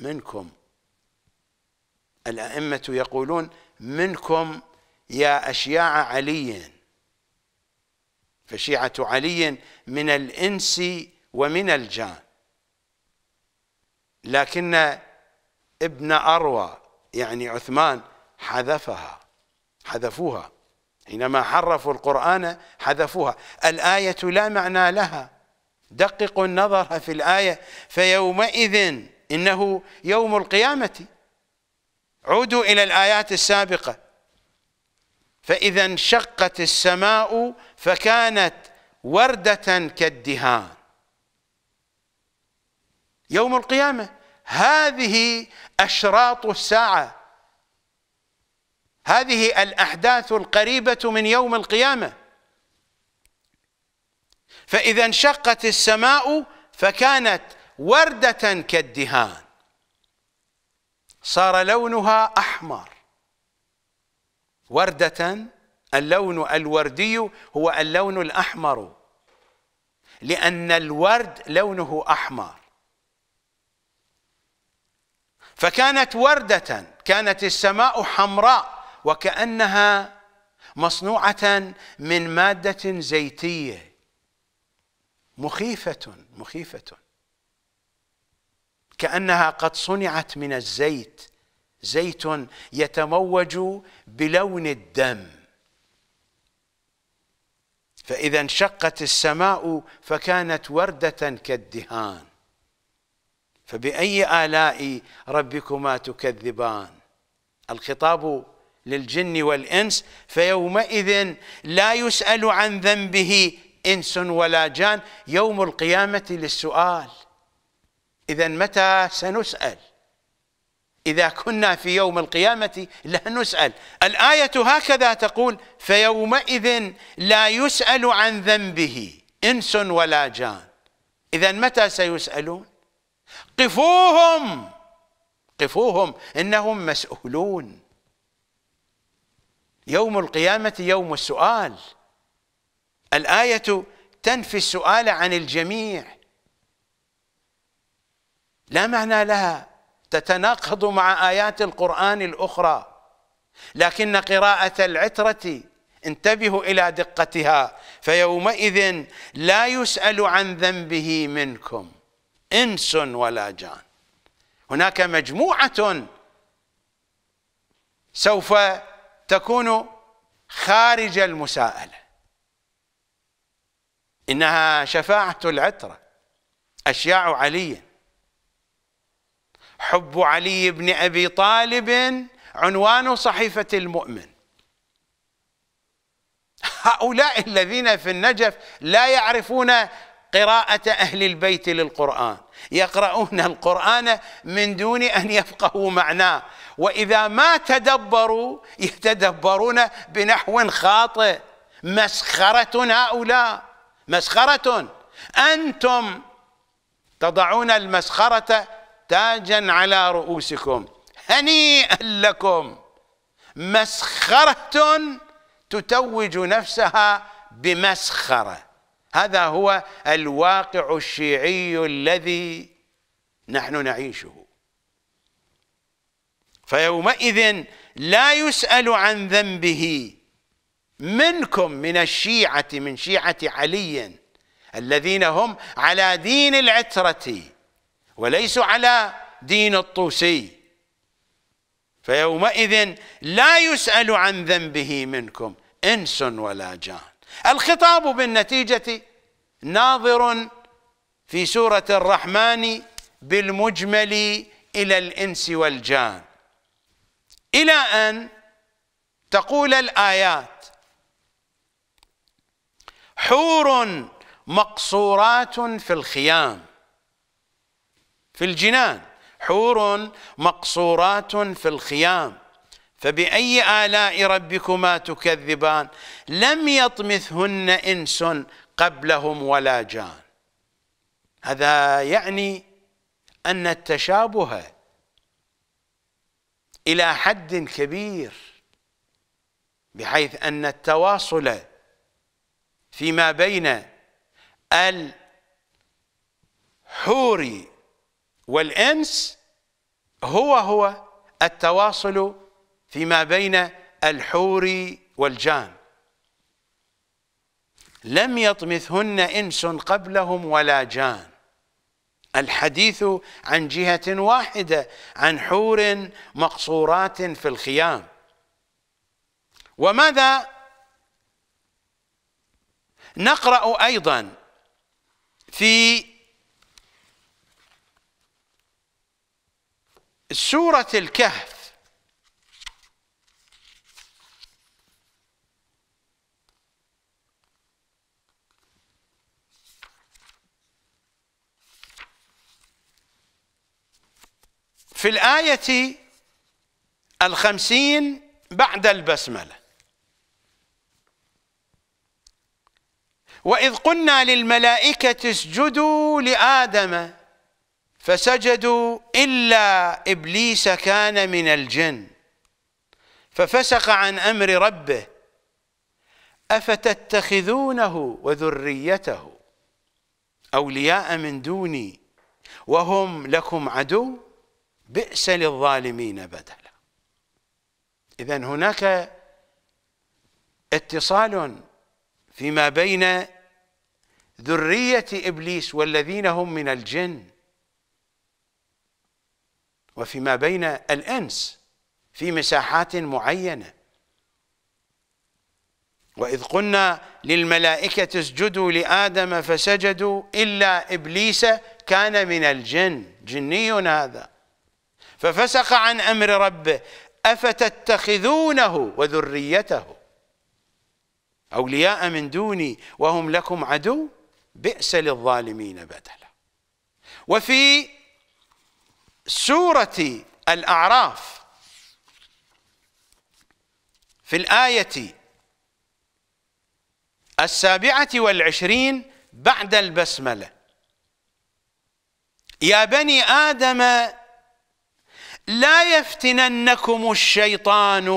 منكم الأئمة يقولون منكم يا أشياع علي فشيعة علي من الإنس ومن الجان لكن ابن أروى يعني عثمان حذفها حذفوها حينما حرفوا القرآن حذفوها الآية لا معنى لها دققوا النظر في الآية فيومئذ إنه يوم القيامة عودوا إلى الآيات السابقة فإذا انشقت السماء فكانت وردة كالدهان يوم القيامة هذه أشراط الساعة هذه الأحداث القريبة من يوم القيامة فإذا انشقت السماء فكانت وردة كالدهان صار لونها أحمر وردة اللون الوردي هو اللون الأحمر لأن الورد لونه أحمر فكانت وردة كانت السماء حمراء وكأنها مصنوعة من مادة زيتية مخيفة مخيفة كأنها قد صنعت من الزيت زيت يتموج بلون الدم فإذا انشقت السماء فكانت وردة كالدهان فبأي آلاء ربكما تكذبان الخطاب للجن والإنس فيومئذ لا يسأل عن ذنبه إنس ولا جان يوم القيامة للسؤال إذا متى سنسأل إذا كنا في يوم القيامة لا نسأل الآية هكذا تقول فيومئذ لا يسأل عن ذنبه إنس ولا جان إذا متى سيسألون قفوهم قفوهم إنهم مسؤولون يوم القيامة يوم السؤال الآية تنفي السؤال عن الجميع لا معنى لها تتناقض مع آيات القرآن الأخرى لكن قراءة العترة انتبهوا إلى دقتها فيومئذ لا يسأل عن ذنبه منكم إنس ولا جان هناك مجموعة سوف تكون خارج المساءله انها شفاعه العتره اشياع علي حب علي بن ابي طالب عنوان صحيفه المؤمن هؤلاء الذين في النجف لا يعرفون قراءة أهل البيت للقرآن يقرؤون القرآن من دون أن يفقهوا معناه وإذا ما تدبروا يتدبرون بنحو خاطئ مسخرة هؤلاء مسخرة أنتم تضعون المسخرة تاجا على رؤوسكم هنيئا لكم مسخرة تتوج نفسها بمسخرة هذا هو الواقع الشيعي الذي نحن نعيشه فيومئذ لا يسأل عن ذنبه منكم من الشيعة من شيعة علي الذين هم على دين العترة وليسوا على دين الطوسي فيومئذ لا يسأل عن ذنبه منكم إنس ولا جان الخطاب بالنتيجة ناظر في سورة الرحمن بالمجمل إلى الإنس والجان إلى أن تقول الآيات حور مقصورات في الخيام في الجنان حور مقصورات في الخيام فبأي آلاء ربكما تكذبان لم يطمثهن إنس قبلهم ولا جان هذا يعني أن التشابه إلى حد كبير بحيث أن التواصل فيما بين الحور والإنس هو هو التواصل فيما بين الحور والجان لم يطمثهن إنس قبلهم ولا جان الحديث عن جهة واحدة عن حور مقصورات في الخيام وماذا نقرأ أيضا في سورة الكهف في الآية الخمسين بعد البسملة وإذ قلنا للملائكة اسجدوا لآدم فسجدوا إلا إبليس كان من الجن ففسق عن أمر ربه أفتتخذونه وذريته أولياء من دوني وهم لكم عدو بئس للظالمين بدلا إذا هناك اتصال فيما بين ذرية إبليس والذين هم من الجن وفيما بين الإنس في مساحات معينة وإذ قلنا للملائكة اسجدوا لآدم فسجدوا إلا إبليس كان من الجن جني هذا ففسق عن امر ربه افتتخذونه وذريته اولياء من دوني وهم لكم عدو بئس للظالمين بدلا وفي سوره الاعراف في الايه السابعه والعشرين بعد البسمله يا بني ادم لا يفتننكم الشيطان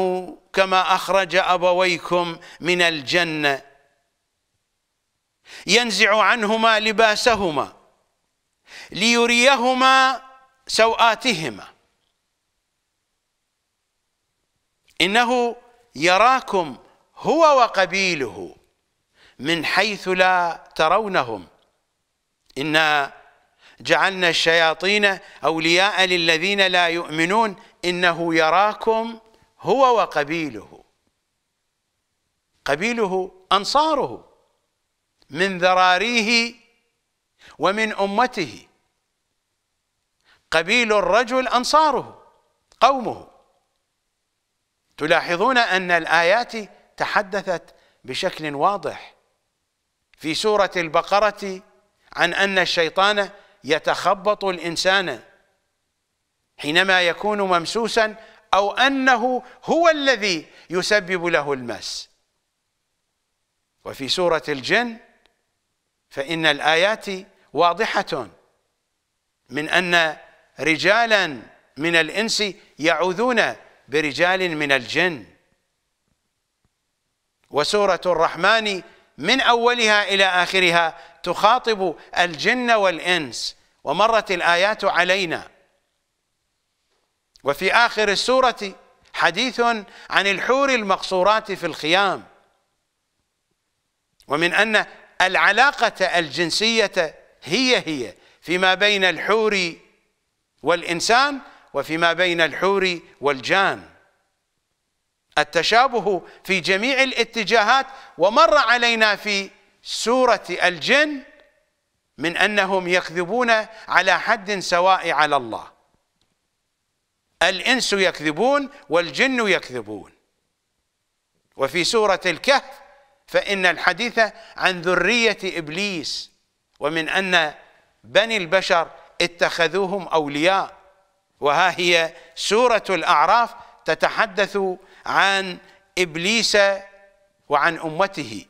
كما أخرج أبويكم من الجنة ينزع عنهما لباسهما ليريهما سوآتهما إنه يراكم هو وقبيله من حيث لا ترونهم إنا جعلنا الشياطين أولياء للذين لا يؤمنون إنه يراكم هو وقبيله قبيله أنصاره من ذراريه ومن أمته قبيل الرجل أنصاره قومه تلاحظون أن الآيات تحدثت بشكل واضح في سورة البقرة عن أن الشيطان يتخبط الإنسان حينما يكون ممسوسا أو أنه هو الذي يسبب له المس وفي سورة الجن فإن الآيات واضحة من أن رجالا من الإنس يعوذون برجال من الجن وسورة الرحمن من أولها إلى آخرها تخاطب الجن والإنس ومرت الآيات علينا وفي آخر السورة حديث عن الحور المقصورات في الخيام ومن أن العلاقة الجنسية هي هي فيما بين الحور والإنسان وفيما بين الحور والجان التشابه في جميع الاتجاهات ومر علينا في سورة الجن من أنهم يكذبون على حد سواء على الله الإنس يكذبون والجن يكذبون وفي سورة الكهف فإن الحديث عن ذرية إبليس ومن أن بني البشر اتخذوهم أولياء وها هي سورة الأعراف تتحدث عن إبليس وعن أمته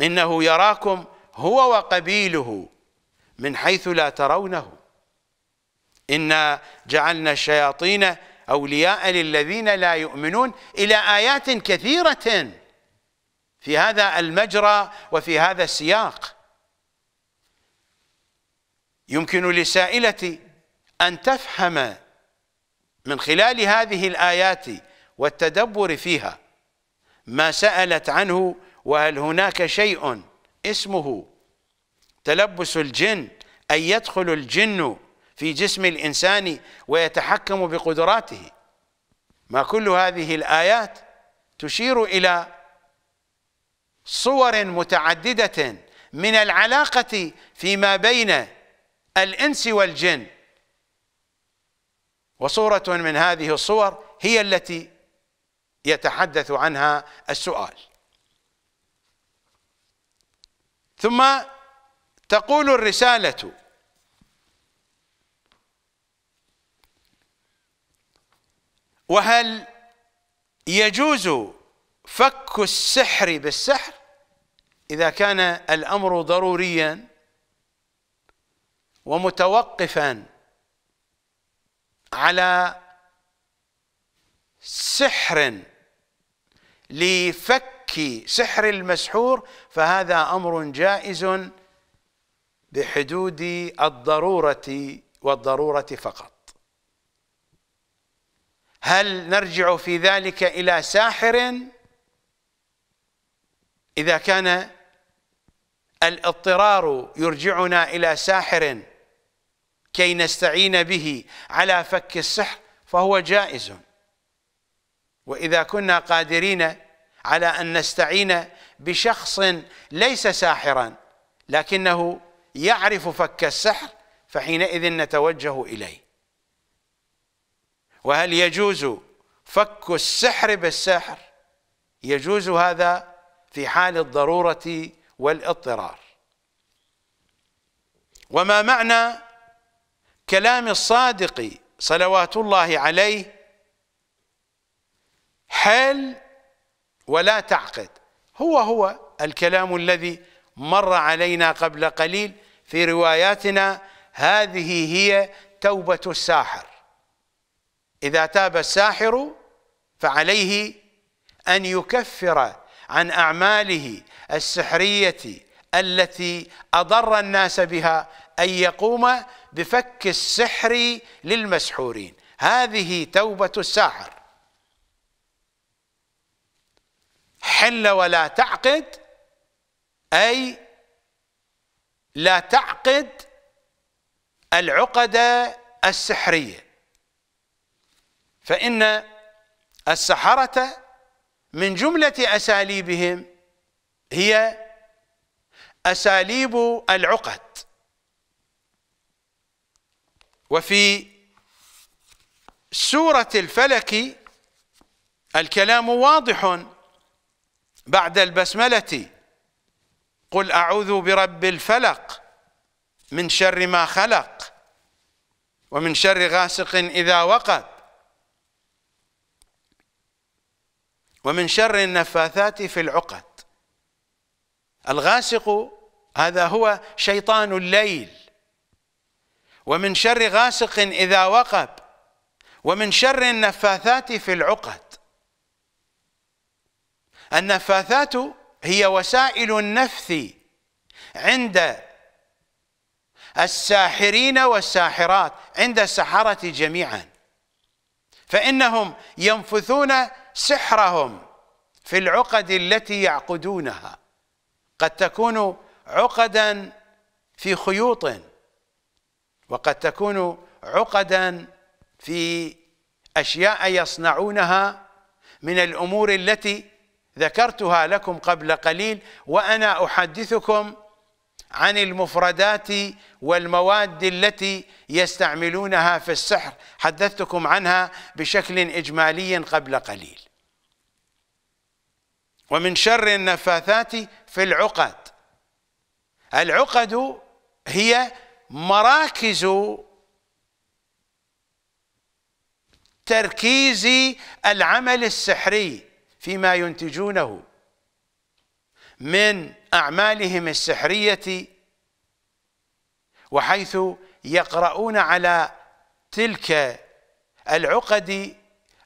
إنه يراكم هو وقبيله من حيث لا ترونه إنا جعلنا الشياطين أولياء للذين لا يؤمنون إلى آيات كثيرة في هذا المجرى وفي هذا السياق يمكن للسائلة أن تفهم من خلال هذه الآيات والتدبر فيها ما سألت عنه وهل هناك شيء اسمه تلبس الجن أن يدخل الجن في جسم الإنسان ويتحكم بقدراته ما كل هذه الآيات تشير إلى صور متعددة من العلاقة فيما بين الإنس والجن وصورة من هذه الصور هي التي يتحدث عنها السؤال ثم تقول الرسالة وهل يجوز فك السحر بالسحر إذا كان الأمر ضروريا ومتوقفا على سحر لفك شك سحر المسحور فهذا أمر جائز بحدود الضرورة والضرورة فقط هل نرجع في ذلك إلى ساحر إذا كان الاضطرار يرجعنا إلى ساحر كي نستعين به على فك السحر فهو جائز وإذا كنا قادرين على ان نستعين بشخص ليس ساحرا لكنه يعرف فك السحر فحينئذ نتوجه اليه وهل يجوز فك السحر بالسحر يجوز هذا في حال الضروره والاضطرار وما معنى كلام الصادق صلوات الله عليه هل ولا تعقد هو هو الكلام الذي مر علينا قبل قليل في رواياتنا هذه هي توبة الساحر إذا تاب الساحر فعليه أن يكفر عن أعماله السحرية التي أضر الناس بها أن يقوم بفك السحر للمسحورين هذه توبة الساحر حل ولا تعقد أي لا تعقد العقد السحرية فإن السحرة من جملة أساليبهم هي أساليب العقد وفي سورة الفلك الكلام واضح بعد البسملة قل أعوذ برب الفلق من شر ما خلق ومن شر غاسق إذا وقب ومن شر النفاثات في العقد الغاسق هذا هو شيطان الليل ومن شر غاسق إذا وقب ومن شر النفاثات في العقد النفاثات هي وسائل النفث عند الساحرين والساحرات عند السحرة جميعا فإنهم ينفثون سحرهم في العقد التي يعقدونها قد تكون عقدا في خيوط وقد تكون عقدا في أشياء يصنعونها من الأمور التي ذكرتها لكم قبل قليل وأنا أحدثكم عن المفردات والمواد التي يستعملونها في السحر حدثتكم عنها بشكل إجمالي قبل قليل ومن شر النفاثات في العقد العقد هي مراكز تركيز العمل السحري فيما ينتجونه من أعمالهم السحرية وحيث يقرؤون على تلك العقد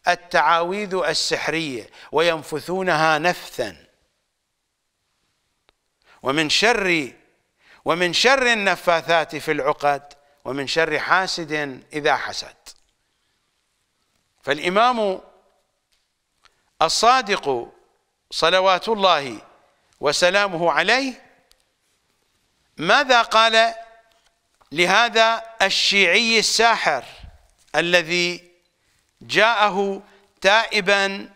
التعاويذ السحرية وينفثونها نفثا ومن شر ومن شر النفاثات في العقد ومن شر حاسد إذا حسد فالإمام الصادق صلوات الله وسلامه عليه ماذا قال لهذا الشيعي الساحر الذي جاءه تائبا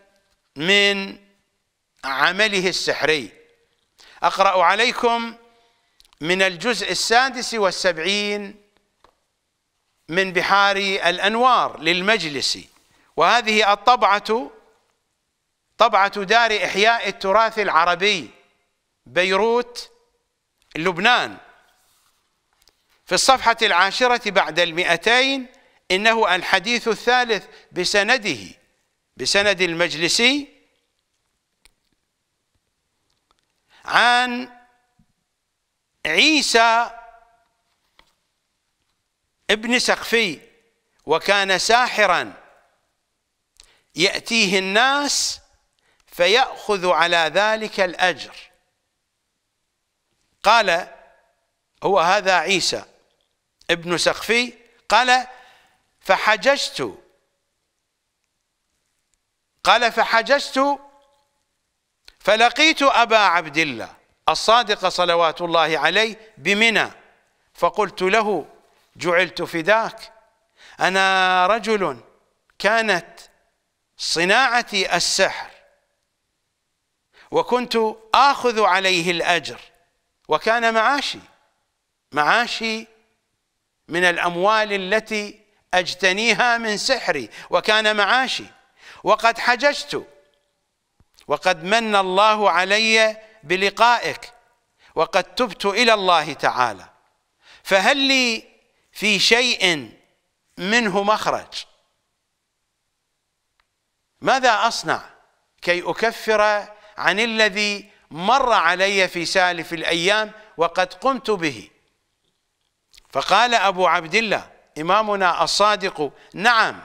من عمله السحري أقرأ عليكم من الجزء السادس والسبعين من بحار الأنوار للمجلس وهذه الطبعة طبعة دار إحياء التراث العربي بيروت لبنان في الصفحة العاشرة بعد المئتين إنه الحديث الثالث بسنده بسند المجلسي عن عيسى ابن سقفي وكان ساحرا يأتيه الناس فيأخذ على ذلك الأجر قال هو هذا عيسى ابن سخفي قال فحججت قال فحججت فلقيت أبا عبد الله الصادق صلوات الله عليه بمنى فقلت له جعلت فداك أنا رجل كانت صناعتي السحر وكنت آخذ عليه الأجر وكان معاشي معاشي من الأموال التي أجتنيها من سحري وكان معاشي وقد حججت وقد من الله علي بلقائك وقد تبت إلى الله تعالى فهل لي في شيء منه مخرج ماذا أصنع كي أكفر عن الذي مر علي في سالف الأيام وقد قمت به فقال أبو عبد الله إمامنا الصادق نعم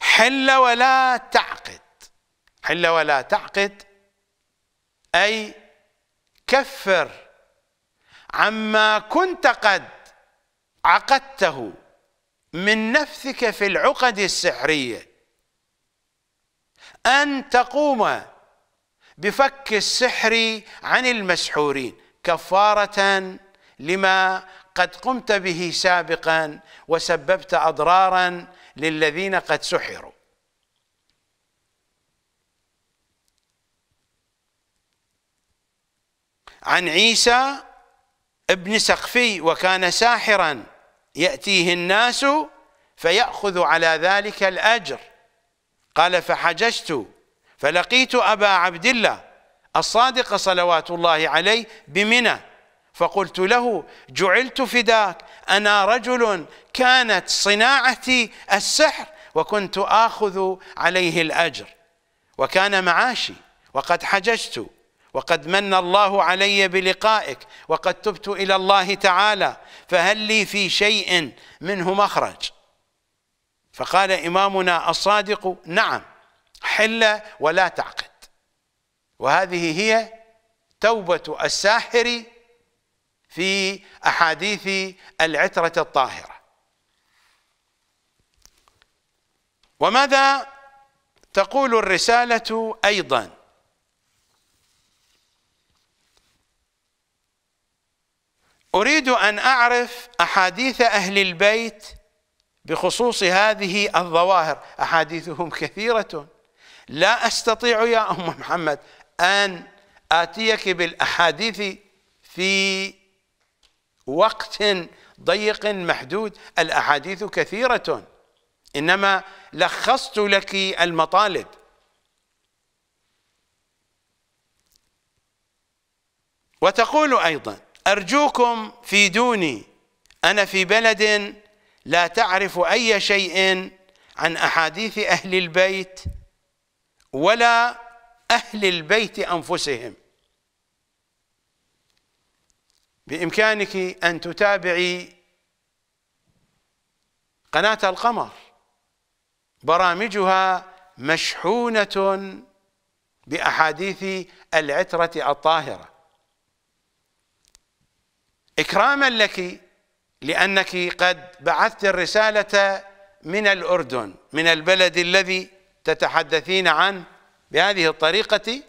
حل ولا تعقد حل ولا تعقد أي كفر عما كنت قد عقدته من نفسك في العقد السحريه أن تقوم بفك السحر عن المسحورين كفارة لما قد قمت به سابقا وسببت أضرارا للذين قد سحروا عن عيسى ابن سقفي وكان ساحرا يأتيه الناس فيأخذ على ذلك الأجر قال فحججت فلقيت أبا عبد الله الصادق صلوات الله عليه بمنى فقلت له جعلت فداك أنا رجل كانت صناعتي السحر وكنت آخذ عليه الأجر وكان معاشي وقد حججت وقد من الله علي بلقائك وقد تبت إلى الله تعالى فهل لي في شيء منه مخرج فقال إمامنا الصادق نعم حل ولا تعقد وهذه هي توبة الساحر في أحاديث العترة الطاهرة وماذا تقول الرسالة أيضا أريد أن أعرف أحاديث أهل البيت بخصوص هذه الظواهر احاديثهم كثيره لا استطيع يا ام محمد ان اتيك بالاحاديث في وقت ضيق محدود الاحاديث كثيره انما لخصت لك المطالب وتقول ايضا ارجوكم في دوني انا في بلد لا تعرف أي شيء عن أحاديث أهل البيت ولا أهل البيت أنفسهم بإمكانك أن تتابعي قناة القمر برامجها مشحونة بأحاديث العترة الطاهرة إكراما لك لأنك قد بعثت الرسالة من الأردن من البلد الذي تتحدثين عنه بهذه الطريقة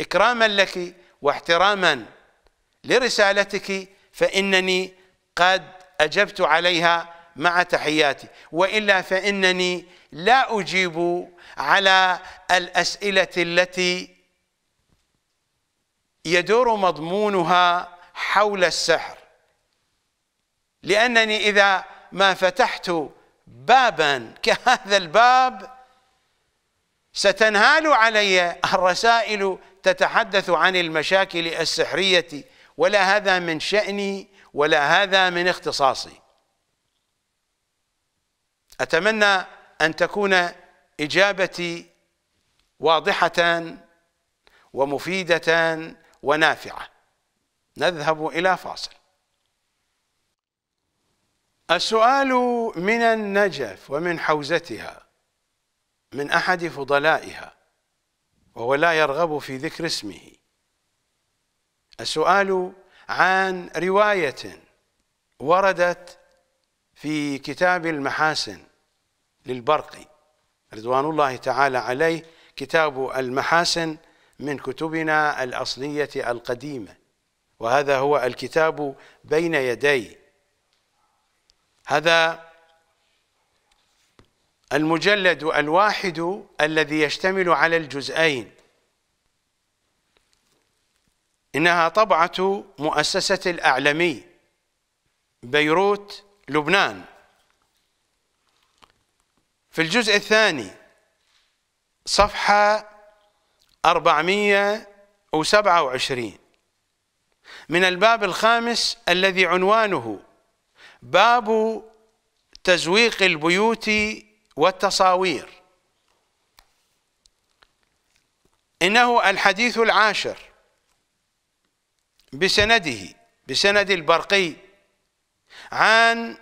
إكراما لك واحتراما لرسالتك فإنني قد أجبت عليها مع تحياتي وإلا فإنني لا أجيب على الأسئلة التي يدور مضمونها حول السحر لأنني إذا ما فتحت بابا كهذا الباب ستنهال علي الرسائل تتحدث عن المشاكل السحرية ولا هذا من شأني ولا هذا من اختصاصي أتمنى أن تكون إجابتي واضحة ومفيدة ونافعة نذهب إلى فاصل السؤال من النجف ومن حوزتها من أحد فضلائها وهو لا يرغب في ذكر اسمه السؤال عن رواية وردت في كتاب المحاسن للبرقي رضوان الله تعالى عليه كتاب المحاسن من كتبنا الأصلية القديمة وهذا هو الكتاب بين يدي هذا المجلد الواحد الذي يشتمل على الجزئين إنها طبعة مؤسسة الأعلمي بيروت لبنان في الجزء الثاني صفحة 427 من الباب الخامس الذي عنوانه باب تزويق البيوت والتصاوير انه الحديث العاشر بسنده بسند البرقي عن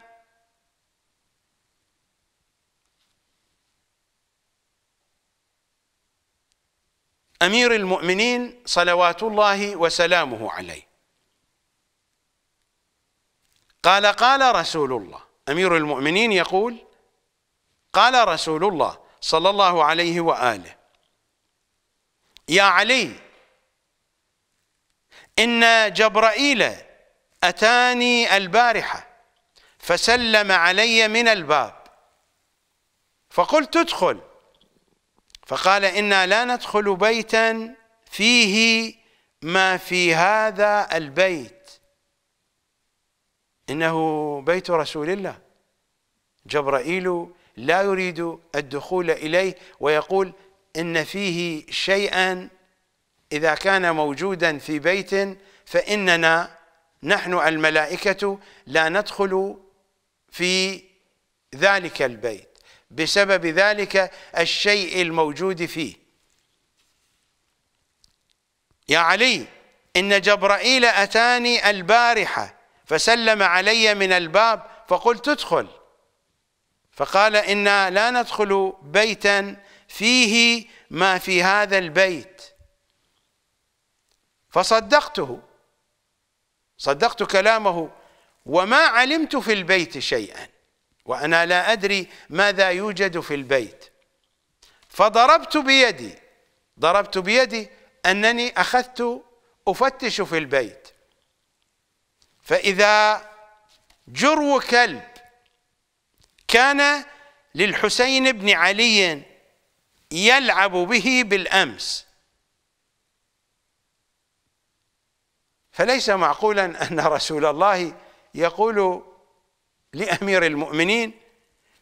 امير المؤمنين صلوات الله وسلامه عليه قال قال رسول الله أمير المؤمنين يقول قال رسول الله صلى الله عليه وآله يا علي إن جبرائيل أتاني البارحة فسلم علي من الباب فقلت ادخل فقال إنا لا ندخل بيتا فيه ما في هذا البيت إنه بيت رسول الله جبرائيل لا يريد الدخول إليه ويقول إن فيه شيئا إذا كان موجودا في بيت فإننا نحن الملائكة لا ندخل في ذلك البيت بسبب ذلك الشيء الموجود فيه يا علي إن جبرائيل أتاني البارحة فسلم علي من الباب فقلت ادخل فقال إنا لا ندخل بيتا فيه ما في هذا البيت فصدقته صدقت كلامه وما علمت في البيت شيئا وأنا لا أدري ماذا يوجد في البيت فضربت بيدي ضربت بيدي أنني أخذت أفتش في البيت فإذا جرو كلب كان للحسين بن علي يلعب به بالأمس فليس معقولا أن رسول الله يقول لأمير المؤمنين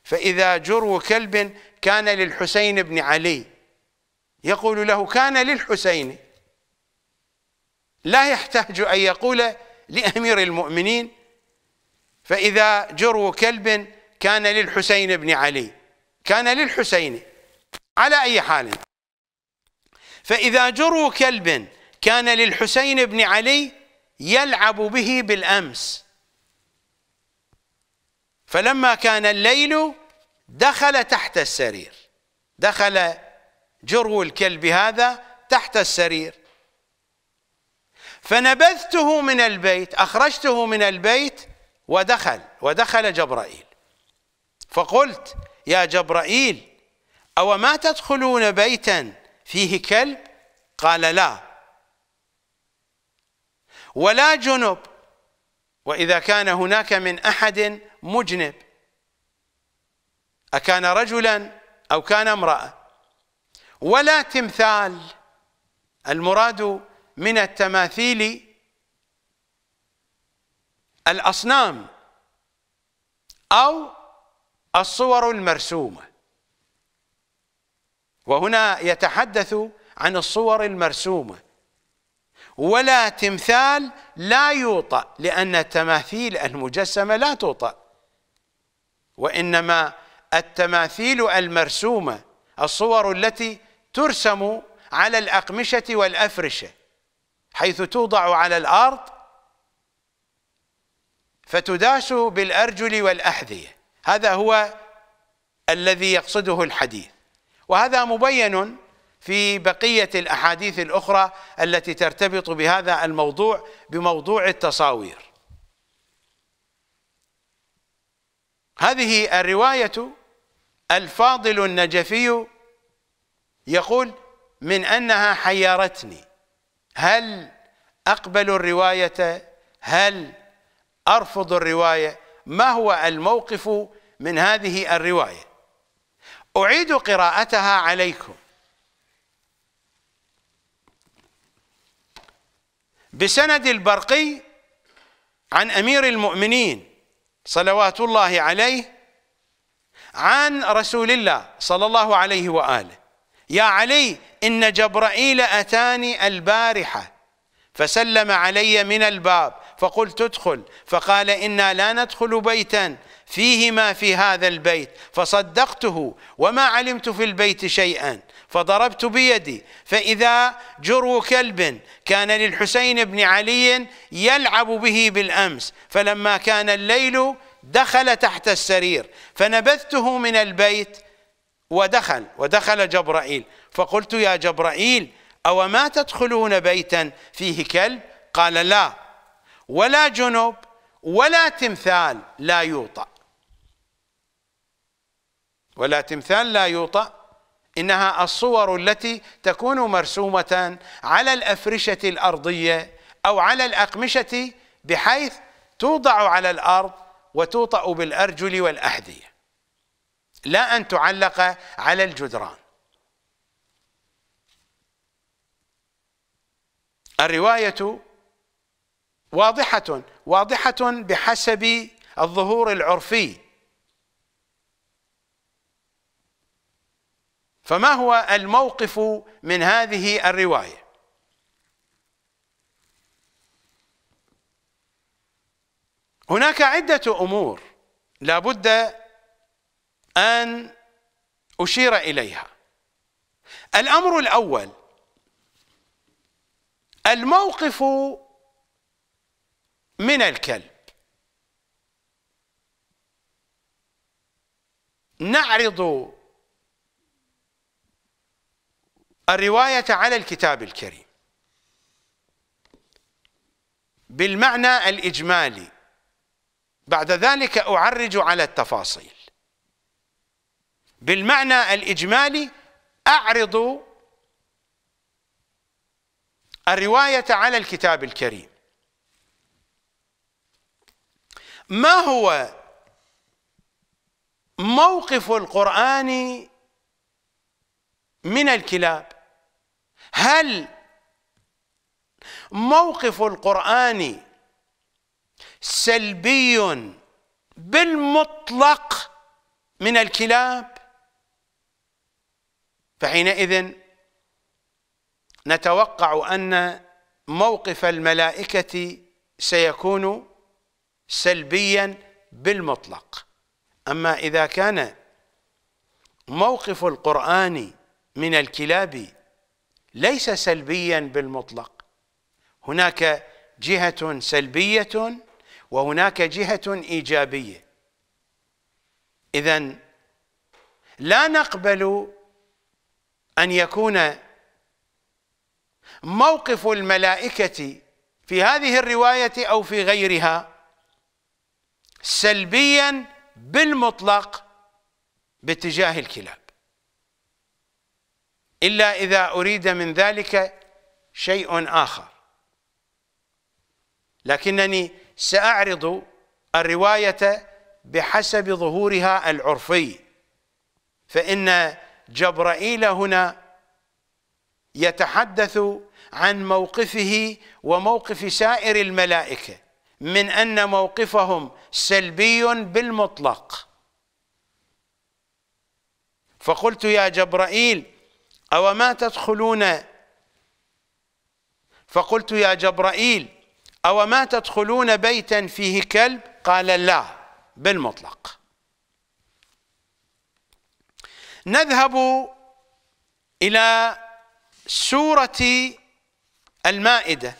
فإذا جرو كلب كان للحسين بن علي يقول له كان للحسين لا يحتاج أن يقول لأمير المؤمنين فإذا جرو كلب كان للحسين بن علي كان للحسين على أي حال فإذا جرو كلب كان للحسين بن علي يلعب به بالأمس فلما كان الليل دخل تحت السرير دخل جرو الكلب هذا تحت السرير فنبذته من البيت أخرجته من البيت ودخل ودخل جبرائيل فقلت يا جبرائيل أو ما تدخلون بيتا فيه كلب قال لا ولا جنب وإذا كان هناك من أحد مجنب أكان رجلا أو كان امرأة ولا تمثال المراد من التماثيل الأصنام أو الصور المرسومة وهنا يتحدث عن الصور المرسومة ولا تمثال لا يوطأ لأن التماثيل المجسمة لا توطأ وإنما التماثيل المرسومة الصور التي ترسم على الأقمشة والأفرشة حيث توضع على الارض فتداس بالارجل والاحذيه هذا هو الذي يقصده الحديث وهذا مبين في بقيه الاحاديث الاخرى التي ترتبط بهذا الموضوع بموضوع التصاوير هذه الروايه الفاضل النجفي يقول من انها حيرتني هل أقبل الرواية هل أرفض الرواية ما هو الموقف من هذه الرواية أعيد قراءتها عليكم بسند البرقي عن أمير المؤمنين صلوات الله عليه عن رسول الله صلى الله عليه وآله يا علي إن جبرائيل أتاني البارحة فسلم علي من الباب فقلت ادخل فقال إنا لا ندخل بيتا فيه ما في هذا البيت فصدقته وما علمت في البيت شيئا فضربت بيدي فإذا جرو كلب كان للحسين بن علي يلعب به بالأمس فلما كان الليل دخل تحت السرير فنبذته من البيت ودخل ودخل جبرائيل فقلت يا جبرائيل أو ما تدخلون بيتا فيه كلب قال لا ولا جنب ولا تمثال لا يوطأ ولا تمثال لا يوطأ إنها الصور التي تكون مرسومة على الأفرشة الأرضية أو على الأقمشة بحيث توضع على الأرض وتوطأ بالأرجل والأحذية لا أن تعلق على الجدران الرواية واضحة واضحة بحسب الظهور العرفي فما هو الموقف من هذه الرواية هناك عدة أمور لا بد أن أشير إليها الأمر الأول الموقف من الكلب نعرض الرواية على الكتاب الكريم بالمعنى الإجمالي بعد ذلك أعرج على التفاصيل بالمعنى الإجمالي أعرض الرواية على الكتاب الكريم ما هو موقف القرآن من الكلاب هل موقف القرآن سلبي بالمطلق من الكلاب فحينئذ نتوقع أن موقف الملائكة سيكون سلبيا بالمطلق أما إذا كان موقف القرآن من الكلاب ليس سلبيا بالمطلق هناك جهة سلبية وهناك جهة إيجابية إذا لا نقبل أن يكون موقف الملائكة في هذه الرواية أو في غيرها سلبيا بالمطلق باتجاه الكلاب إلا إذا أريد من ذلك شيء آخر لكنني سأعرض الرواية بحسب ظهورها العرفي فإن جبرائيل هنا يتحدث عن موقفه وموقف سائر الملائكه من ان موقفهم سلبي بالمطلق فقلت يا جبرائيل او ما تدخلون فقلت يا جبرائيل أو ما تدخلون بيتا فيه كلب قال لا بالمطلق نذهب إلى سورة المائدة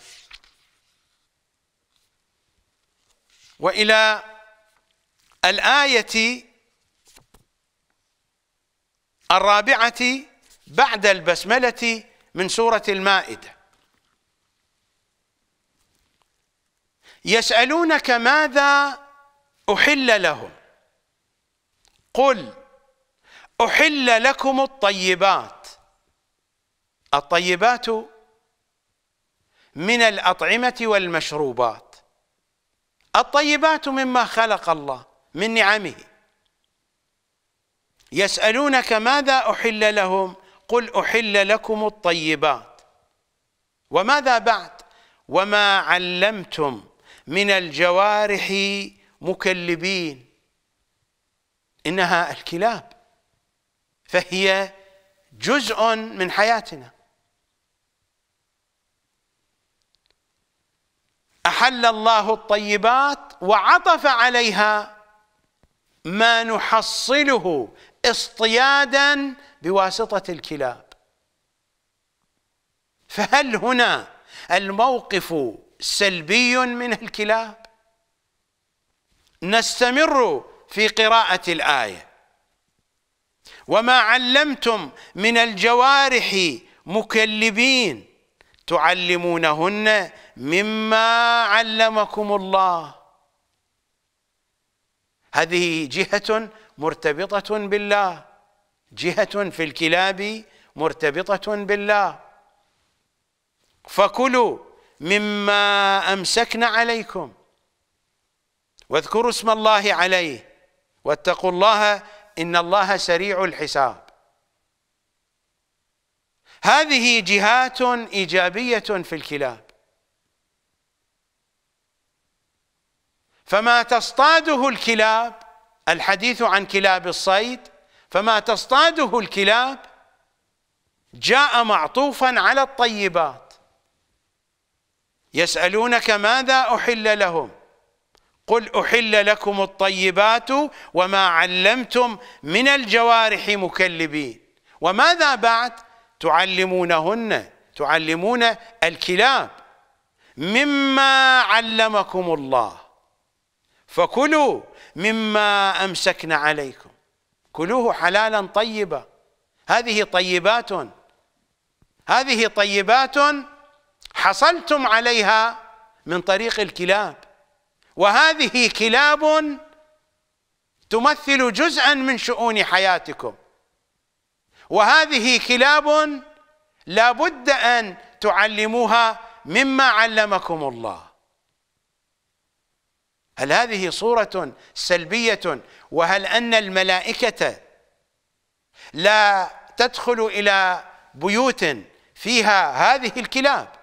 وإلى الآية الرابعة بعد البسملة من سورة المائدة يسألونك ماذا أحل لهم قل أحل لكم الطيبات الطيبات من الأطعمة والمشروبات الطيبات مما خلق الله من نعمه يسألونك ماذا أحل لهم قل أحل لكم الطيبات وماذا بعد وما علمتم من الجوارح مكلبين إنها الكلاب فهي جزء من حياتنا احل الله الطيبات وعطف عليها ما نحصله اصطيادا بواسطه الكلاب فهل هنا الموقف سلبي من الكلاب نستمر في قراءه الايه وما علمتم من الجوارح مكلبين تعلمونهن مما علمكم الله هذه جهة مرتبطة بالله جهة في الكلاب مرتبطة بالله فكلوا مما أمسكن عليكم واذكروا اسم الله عليه واتقوا الله إن الله سريع الحساب هذه جهات إيجابية في الكلاب فما تصطاده الكلاب الحديث عن كلاب الصيد فما تصطاده الكلاب جاء معطوفا على الطيبات يسألونك ماذا أحل لهم قل أحل لكم الطيبات وما علمتم من الجوارح مكلبين وماذا بعد تعلمونهن تعلمون الكلاب مما علمكم الله فكلوا مما أمسكن عليكم كلوه حلالا طيبا هذه طيبات هذه طيبات حصلتم عليها من طريق الكلاب وهذه كلاب تمثل جزءا من شؤون حياتكم وهذه كلاب لا بد أن تعلموها مما علمكم الله هل هذه صورة سلبية وهل أن الملائكة لا تدخل إلى بيوت فيها هذه الكلاب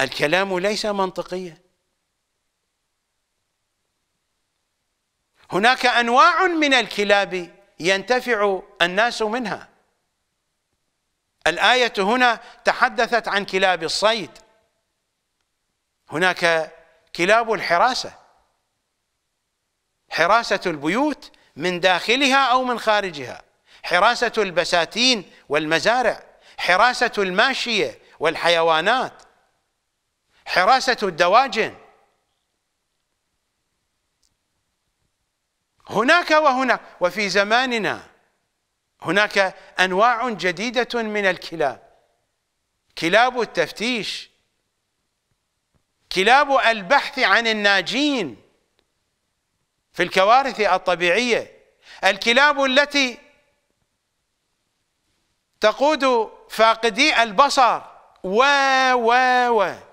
الكلام ليس منطقيا هناك انواع من الكلاب ينتفع الناس منها الايه هنا تحدثت عن كلاب الصيد هناك كلاب الحراسه حراسه البيوت من داخلها او من خارجها حراسه البساتين والمزارع حراسه الماشيه والحيوانات حراسة الدواجن هناك وهناك وفي زماننا هناك أنواع جديدة من الكلاب كلاب التفتيش كلاب البحث عن الناجين في الكوارث الطبيعية الكلاب التي تقود فاقدي البصر و و و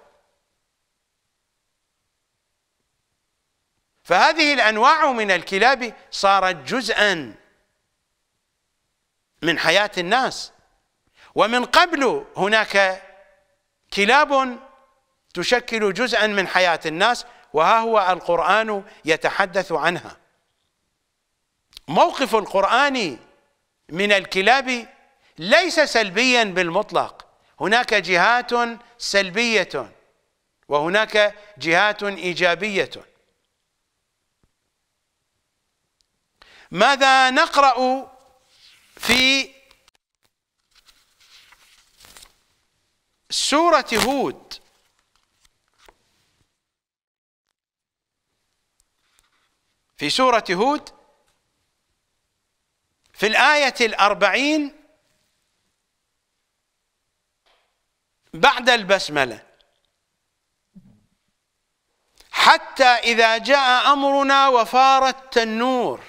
فهذه الأنواع من الكلاب صارت جزءا من حياة الناس ومن قبل هناك كلاب تشكل جزءا من حياة الناس وها هو القرآن يتحدث عنها موقف القرآن من الكلاب ليس سلبيا بالمطلق هناك جهات سلبية وهناك جهات إيجابية ماذا نقرأ في سورة هود في سورة هود في الآية الأربعين بعد البسملة حتى إذا جاء أمرنا وفار التنور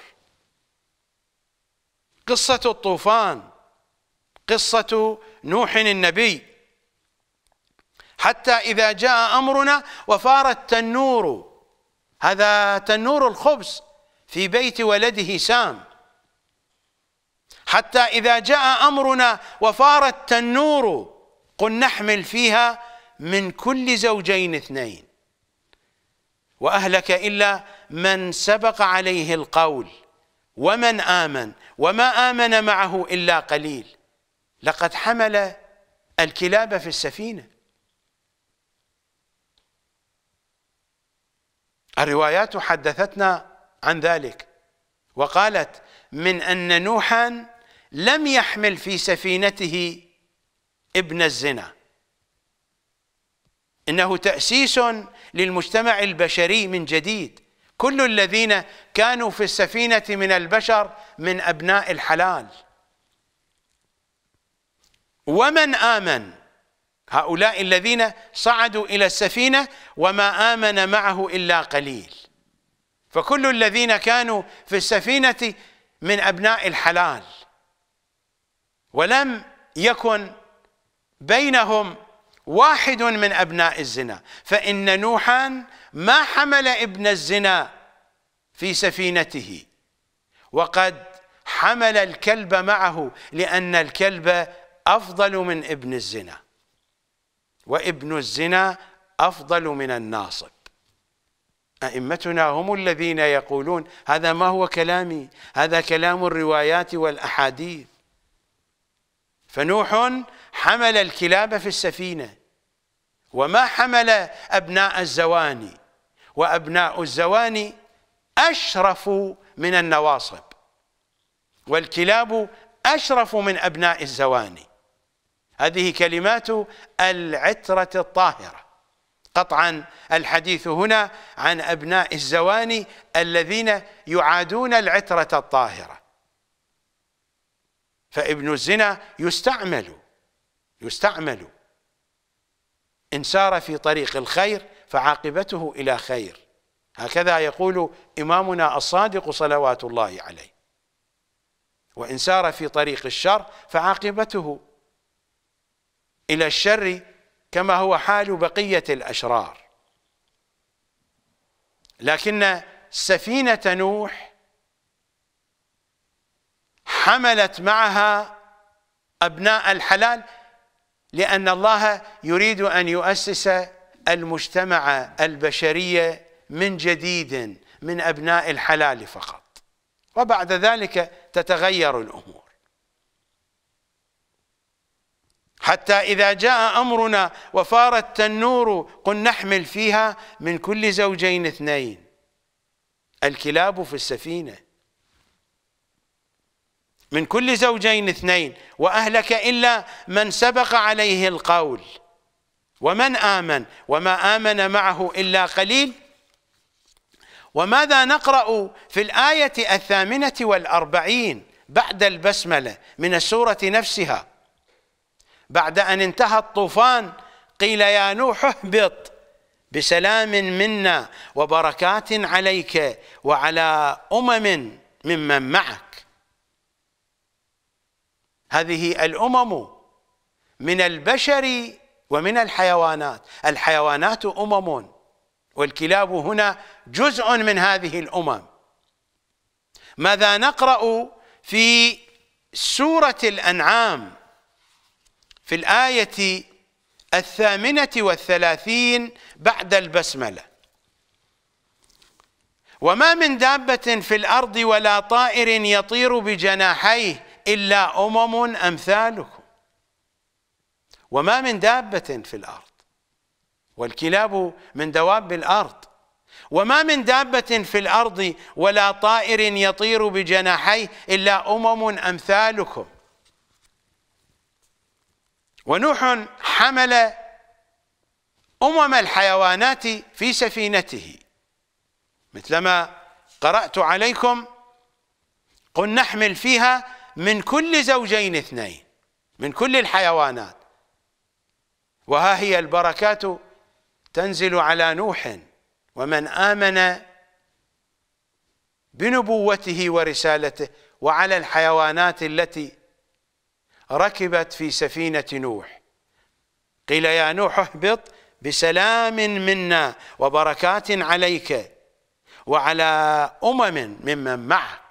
قصة الطوفان قصة نوح النبي حتى إذا جاء أمرنا وفار التنور هذا تنور الخبز في بيت ولده سام حتى إذا جاء أمرنا وفار التنور قل نحمل فيها من كل زوجين اثنين وأهلك إلا من سبق عليه القول ومن آمن وما آمن معه إلا قليل لقد حمل الكلاب في السفينة الروايات حدثتنا عن ذلك وقالت من أن نوحا لم يحمل في سفينته ابن الزنا إنه تأسيس للمجتمع البشري من جديد كل الذين كانوا في السفينة من البشر من أبناء الحلال ومن آمن هؤلاء الذين صعدوا إلى السفينة وما آمن معه إلا قليل فكل الذين كانوا في السفينة من أبناء الحلال ولم يكن بينهم واحد من أبناء الزنا فإن نوحا ما حمل ابن الزنا في سفينته وقد حمل الكلب معه لأن الكلب أفضل من ابن الزنا وابن الزنا أفضل من الناصب أئمتنا هم الذين يقولون هذا ما هو كلامي هذا كلام الروايات والأحاديث فنوح حمل الكلاب في السفينة وما حمل أبناء الزواني وأبناء الزواني أشرف من النواصب والكلاب أشرف من أبناء الزواني هذه كلمات العترة الطاهرة قطعا الحديث هنا عن أبناء الزواني الذين يعادون العترة الطاهرة فابن الزنا يستعمل يستعمل إن سار في طريق الخير فعاقبته إلى خير هكذا يقول إمامنا الصادق صلوات الله عليه وإن سار في طريق الشر فعاقبته إلى الشر كما هو حال بقية الأشرار لكن سفينة نوح حملت معها أبناء الحلال لأن الله يريد أن يؤسس المجتمع البشرية من جديد من أبناء الحلال فقط وبعد ذلك تتغير الأمور حتى إذا جاء أمرنا وفار التنور قل نحمل فيها من كل زوجين اثنين الكلاب في السفينة من كل زوجين اثنين وأهلك إلا من سبق عليه القول ومن آمن وما آمن معه إلا قليل وماذا نقرأ في الآية الثامنة والأربعين بعد البسملة من السورة نفسها بعد أن انتهى الطوفان قيل يا نوح اهبط بسلام منا وبركات عليك وعلى أمم ممن معك هذه الأمم من البشر ومن الحيوانات الحيوانات أمم والكلاب هنا جزء من هذه الأمم ماذا نقرأ في سورة الأنعام في الآية الثامنة والثلاثين بعد البسملة وما من دابة في الأرض ولا طائر يطير بجناحيه إلا أمم أمثالكم وما من دابة في الأرض والكلاب من دواب الأرض وما من دابة في الأرض ولا طائر يطير بجناحيه إلا أمم أمثالكم ونوح حمل أمم الحيوانات في سفينته مثلما قرأت عليكم قل نحمل فيها من كل زوجين اثنين من كل الحيوانات وها هي البركات تنزل على نوح ومن آمن بنبوته ورسالته وعلى الحيوانات التي ركبت في سفينة نوح قيل يا نوح اهبط بسلام منا وبركات عليك وعلى أمم ممن معك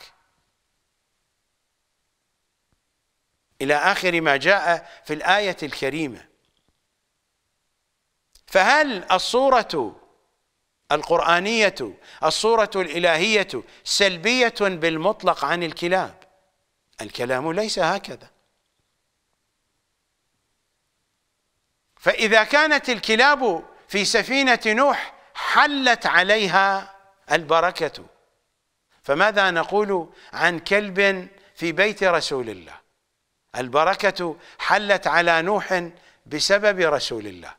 إلى آخر ما جاء في الآية الكريمة فهل الصورة القرآنية الصورة الإلهية سلبية بالمطلق عن الكلاب الكلام ليس هكذا فإذا كانت الكلاب في سفينة نوح حلت عليها البركة فماذا نقول عن كلب في بيت رسول الله البركة حلت على نوح بسبب رسول الله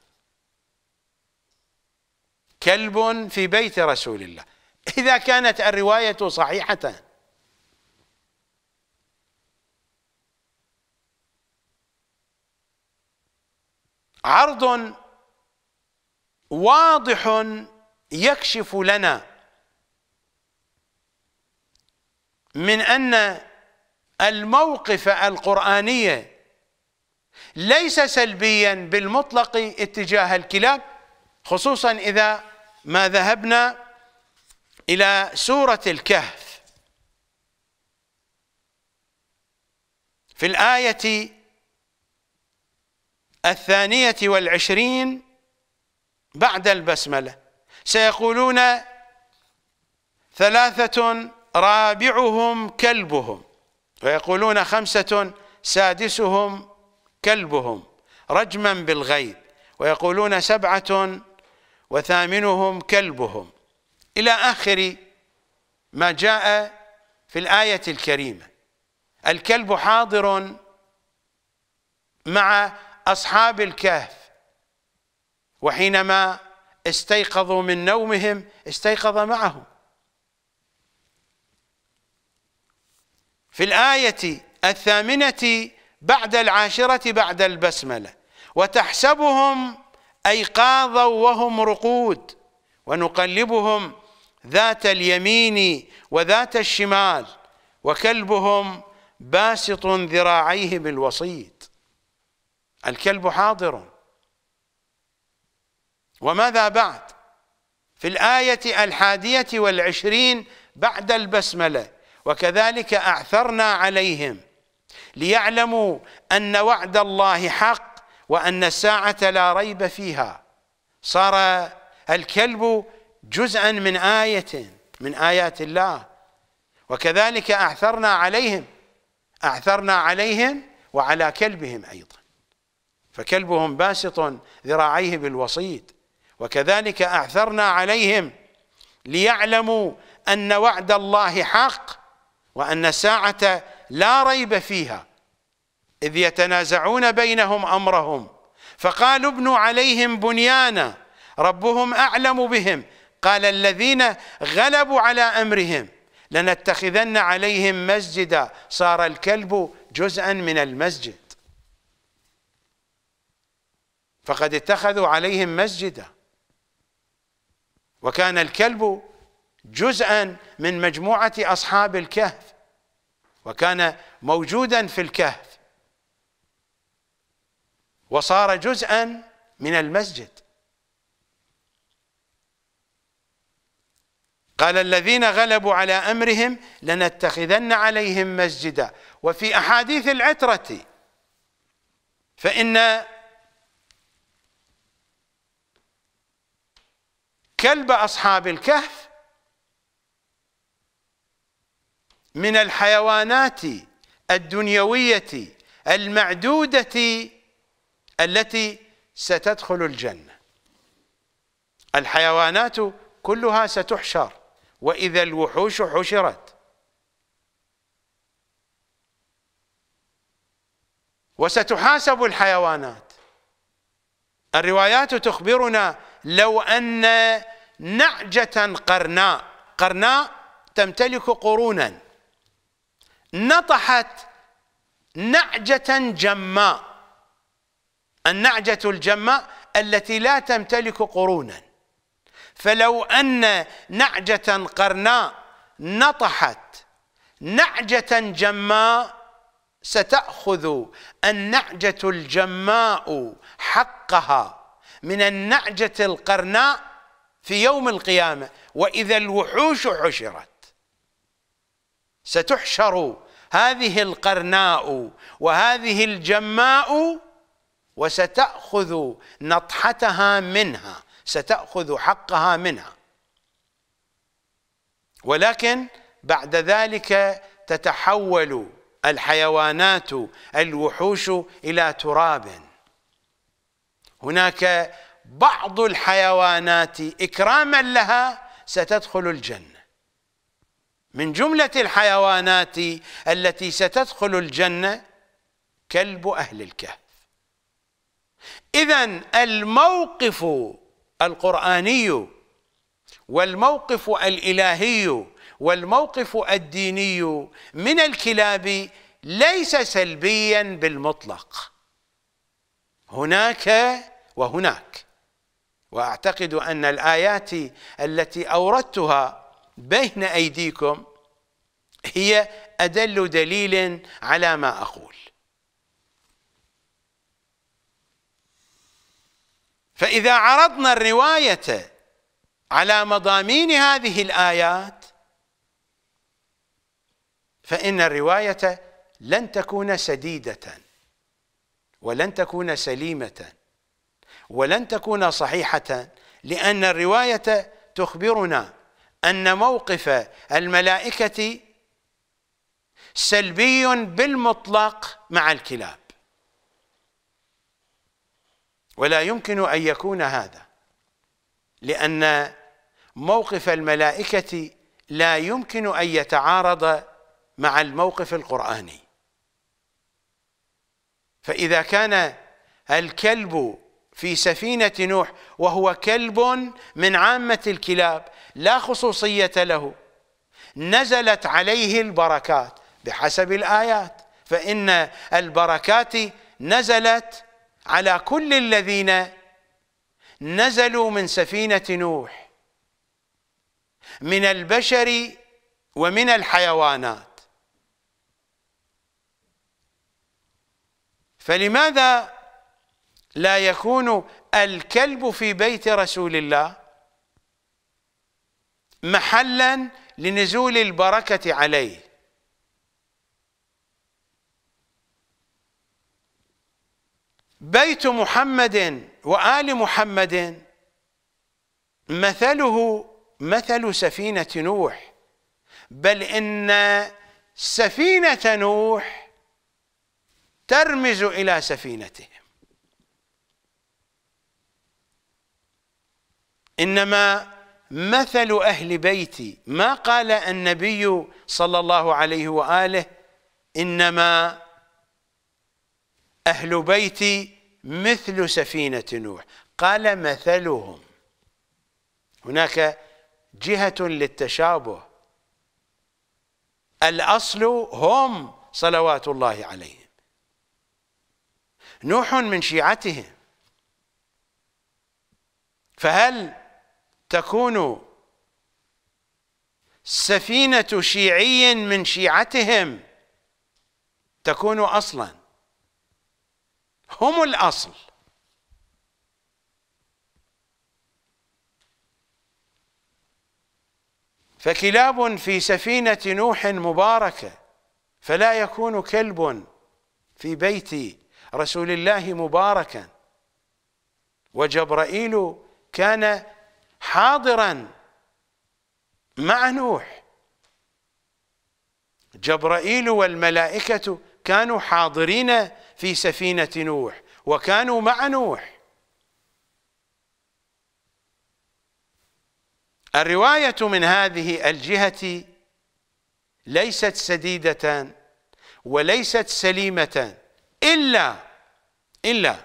كلب في بيت رسول الله إذا كانت الرواية صحيحة عرض واضح يكشف لنا من أن الموقف القرآنية ليس سلبيا بالمطلق اتجاه الكلاب خصوصا إذا ما ذهبنا إلى سورة الكهف في الآية الثانية والعشرين بعد البسملة سيقولون ثلاثة رابعهم كلبهم ويقولون خمسة سادسهم كلبهم رجما بالغيب ويقولون سبعة وثامنهم كلبهم إلى آخر ما جاء في الآية الكريمة الكلب حاضر مع أصحاب الكهف وحينما استيقظوا من نومهم استيقظ معهم في الآية الثامنة بعد العاشرة بعد البسملة وتحسبهم أيقاظا وهم رقود ونقلبهم ذات اليمين وذات الشمال وكلبهم باسط ذراعيه بالوسيط الكلب حاضر وماذا بعد في الآية الحادية والعشرين بعد البسملة وكذلك أعثرنا عليهم ليعلموا أن وعد الله حق وأن الساعة لا ريب فيها صار الكلب جزءا من آية من آيات الله وكذلك أعثرنا عليهم أعثرنا عليهم وعلى كلبهم أيضا فكلبهم باسط ذراعيه بالوسيط وكذلك أعثرنا عليهم ليعلموا أن وعد الله حق وأن الساعة لا ريب فيها إذ يتنازعون بينهم أمرهم فقالوا ابنوا عليهم بنيانا ربهم أعلم بهم قال الذين غلبوا على أمرهم لنتخذن عليهم مسجدا صار الكلب جزءا من المسجد فقد اتخذوا عليهم مسجدا وكان الكلب جزءا من مجموعة أصحاب الكهف وكان موجودا في الكهف وصار جزءا من المسجد قال الذين غلبوا على امرهم لنتخذن عليهم مسجدا وفي احاديث العتره فان كلب اصحاب الكهف من الحيوانات الدنيوية المعدودة التي ستدخل الجنة الحيوانات كلها ستحشر وإذا الوحوش حشرت وستحاسب الحيوانات الروايات تخبرنا لو أن نعجة قرناء قرناء تمتلك قرونا نطحت نعجة جماء النعجة الجماء التي لا تمتلك قرونا فلو أن نعجة قرناء نطحت نعجة جماء ستأخذ النعجة الجماء حقها من النعجة القرناء في يوم القيامة وإذا الوحوش حشرت ستحشر هذه القرناء وهذه الجماء وستأخذ نطحتها منها ستأخذ حقها منها ولكن بعد ذلك تتحول الحيوانات الوحوش إلى تراب هناك بعض الحيوانات إكراما لها ستدخل الجنة من جملة الحيوانات التي ستدخل الجنة كلب أهل الكهف إذا الموقف القرآني والموقف الإلهي والموقف الديني من الكلاب ليس سلبيا بالمطلق هناك وهناك واعتقد ان الايات التي اوردتها بين أيديكم هي أدل دليل على ما أقول فإذا عرضنا الرواية على مضامين هذه الآيات فإن الرواية لن تكون سديدة ولن تكون سليمة ولن تكون صحيحة لأن الرواية تخبرنا أن موقف الملائكة سلبي بالمطلق مع الكلاب ولا يمكن أن يكون هذا لأن موقف الملائكة لا يمكن أن يتعارض مع الموقف القرآني فإذا كان الكلب في سفينة نوح وهو كلب من عامة الكلاب لا خصوصية له نزلت عليه البركات بحسب الآيات فإن البركات نزلت على كل الذين نزلوا من سفينة نوح من البشر ومن الحيوانات فلماذا لا يكون الكلب في بيت رسول الله محلا لنزول البركة عليه بيت محمد وآل محمد مثله مثل سفينة نوح بل إن سفينة نوح ترمز إلى سفينتهم إنما مثل أهل بيتي ما قال النبي صلى الله عليه وآله إنما أهل بيتي مثل سفينة نوح قال مثلهم هناك جهة للتشابه الأصل هم صلوات الله عليهم نوح من شيعتهم فهل تكون سفينة شيعي من شيعتهم تكون أصلا هم الأصل فكلاب في سفينة نوح مباركة فلا يكون كلب في بيت رسول الله مباركا وجبرائيل كان حاضرا مع نوح جبرائيل والملائكة كانوا حاضرين في سفينة نوح وكانوا مع نوح الرواية من هذه الجهة ليست سديدة وليست سليمة إلا إلا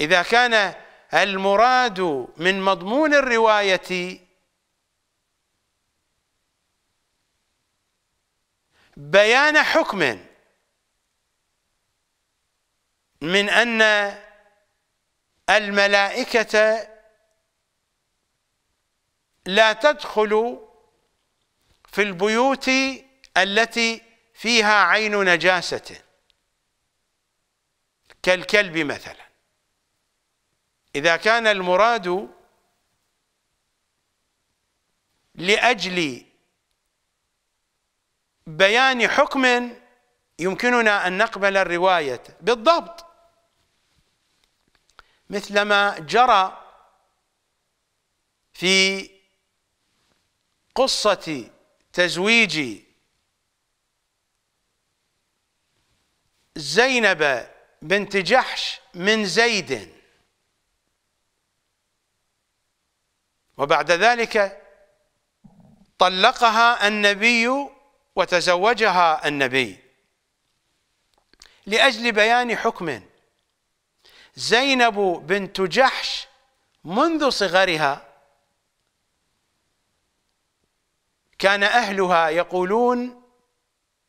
إذا كان المراد من مضمون الروايه بيان حكم من ان الملائكه لا تدخل في البيوت التي فيها عين نجاسه كالكلب مثلا إذا كان المراد لأجل بيان حكم يمكننا أن نقبل الرواية بالضبط مثلما جرى في قصة تزويج زينب بنت جحش من زيد وبعد ذلك طلقها النبي وتزوجها النبي لأجل بيان حكم زينب بنت جحش منذ صغرها كان أهلها يقولون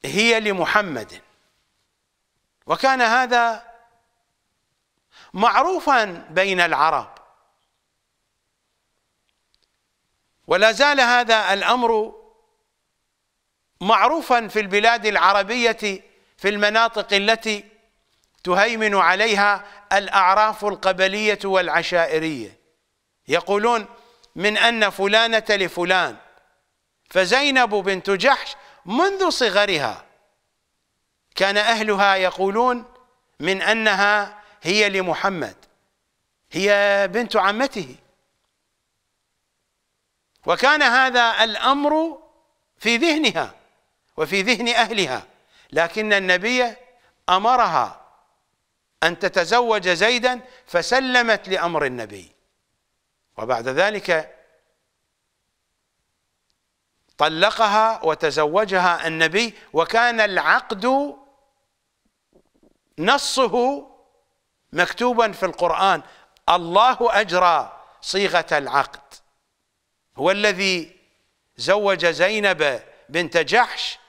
هي لمحمد وكان هذا معروفا بين العرب ولا زال هذا الأمر معروفا في البلاد العربية في المناطق التي تهيمن عليها الأعراف القبلية والعشائرية يقولون من أن فلانة لفلان فزينب بنت جحش منذ صغرها كان أهلها يقولون من أنها هي لمحمد هي بنت عمته وكان هذا الأمر في ذهنها وفي ذهن أهلها لكن النبي أمرها أن تتزوج زيدا فسلمت لأمر النبي وبعد ذلك طلقها وتزوجها النبي وكان العقد نصه مكتوبا في القرآن الله أجرى صيغة العقد هو الذي زوج زينب بنت جحش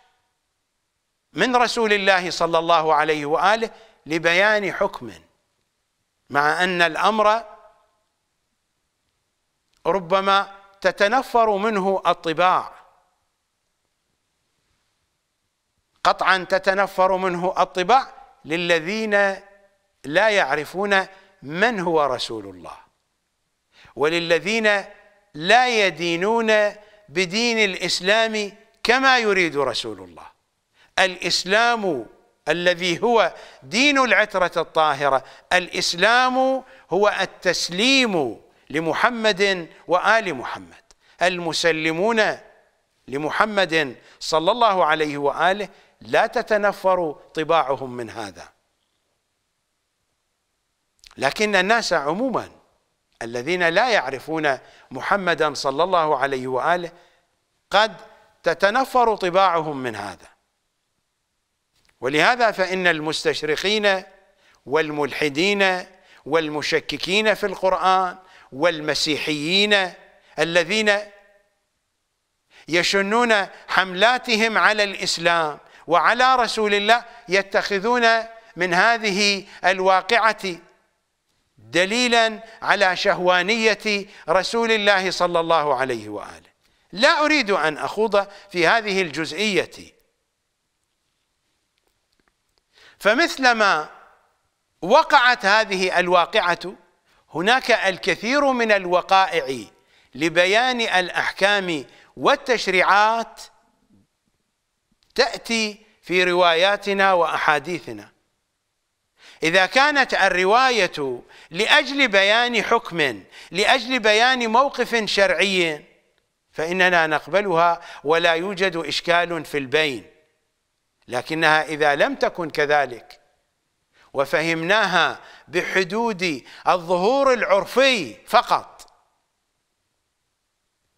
من رسول الله صلى الله عليه واله لبيان حكم مع ان الامر ربما تتنفر منه الطباع قطعا تتنفر منه الطباع للذين لا يعرفون من هو رسول الله وللذين لا يدينون بدين الإسلام كما يريد رسول الله الإسلام الذي هو دين العترة الطاهرة الإسلام هو التسليم لمحمد وآل محمد المسلمون لمحمد صلى الله عليه وآله لا تتنفر طباعهم من هذا لكن الناس عموما الذين لا يعرفون محمدا صلى الله عليه واله قد تتنفر طباعهم من هذا ولهذا فان المستشرقين والملحدين والمشككين في القران والمسيحيين الذين يشنون حملاتهم على الاسلام وعلى رسول الله يتخذون من هذه الواقعه دليلا على شهوانية رسول الله صلى الله عليه وآله لا أريد أن أخوض في هذه الجزئية فمثلما وقعت هذه الواقعة هناك الكثير من الوقائع لبيان الأحكام والتشريعات تأتي في رواياتنا وأحاديثنا إذا كانت الرواية لاجل بيان حكم لاجل بيان موقف شرعي فاننا نقبلها ولا يوجد اشكال في البين لكنها اذا لم تكن كذلك وفهمناها بحدود الظهور العرفي فقط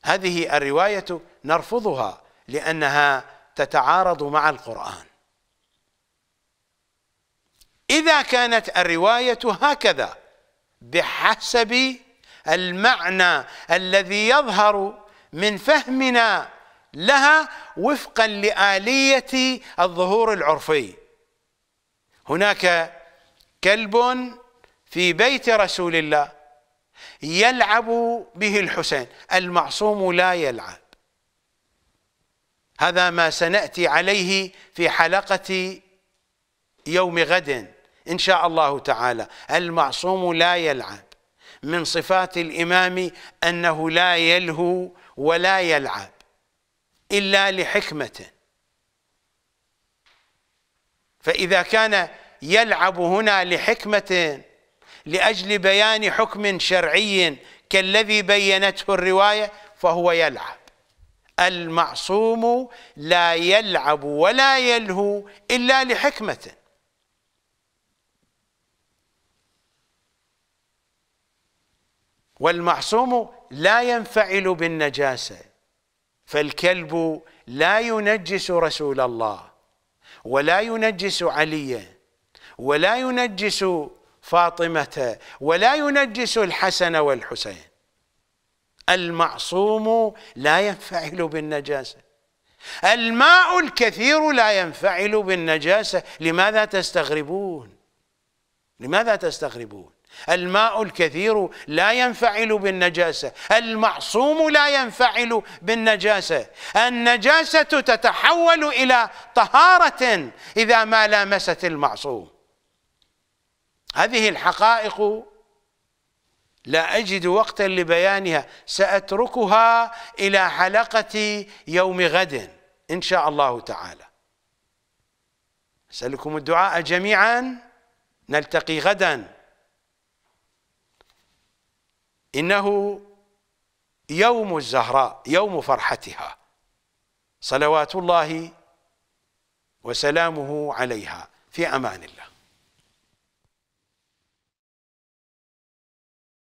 هذه الروايه نرفضها لانها تتعارض مع القران إذا كانت الرواية هكذا بحسب المعنى الذي يظهر من فهمنا لها وفقا لآلية الظهور العرفي هناك كلب في بيت رسول الله يلعب به الحسين المعصوم لا يلعب هذا ما سنأتي عليه في حلقة يوم غد إن شاء الله تعالى المعصوم لا يلعب من صفات الإمام أنه لا يلهو ولا يلعب إلا لحكمة فإذا كان يلعب هنا لحكمة لأجل بيان حكم شرعي كالذي بينته الرواية فهو يلعب المعصوم لا يلعب ولا يلهو إلا لحكمة والمعصوم لا ينفعل بالنجاسة فالكلب لا ينجس رسول الله ولا ينجس عليا ولا ينجس فاطمة ولا ينجس الحسن والحسين المعصوم لا ينفعل بالنجاسة الماء الكثير لا ينفعل بالنجاسة لماذا تستغربون لماذا تستغربون الماء الكثير لا ينفعل بالنجاسة المعصوم لا ينفعل بالنجاسة النجاسة تتحول إلى طهارة إذا ما لامست المعصوم هذه الحقائق لا أجد وقتا لبيانها سأتركها إلى حلقة يوم غد إن شاء الله تعالى أسألكم الدعاء جميعا نلتقي غداً إنه يوم الزهراء يوم فرحتها صلوات الله وسلامه عليها في أمان الله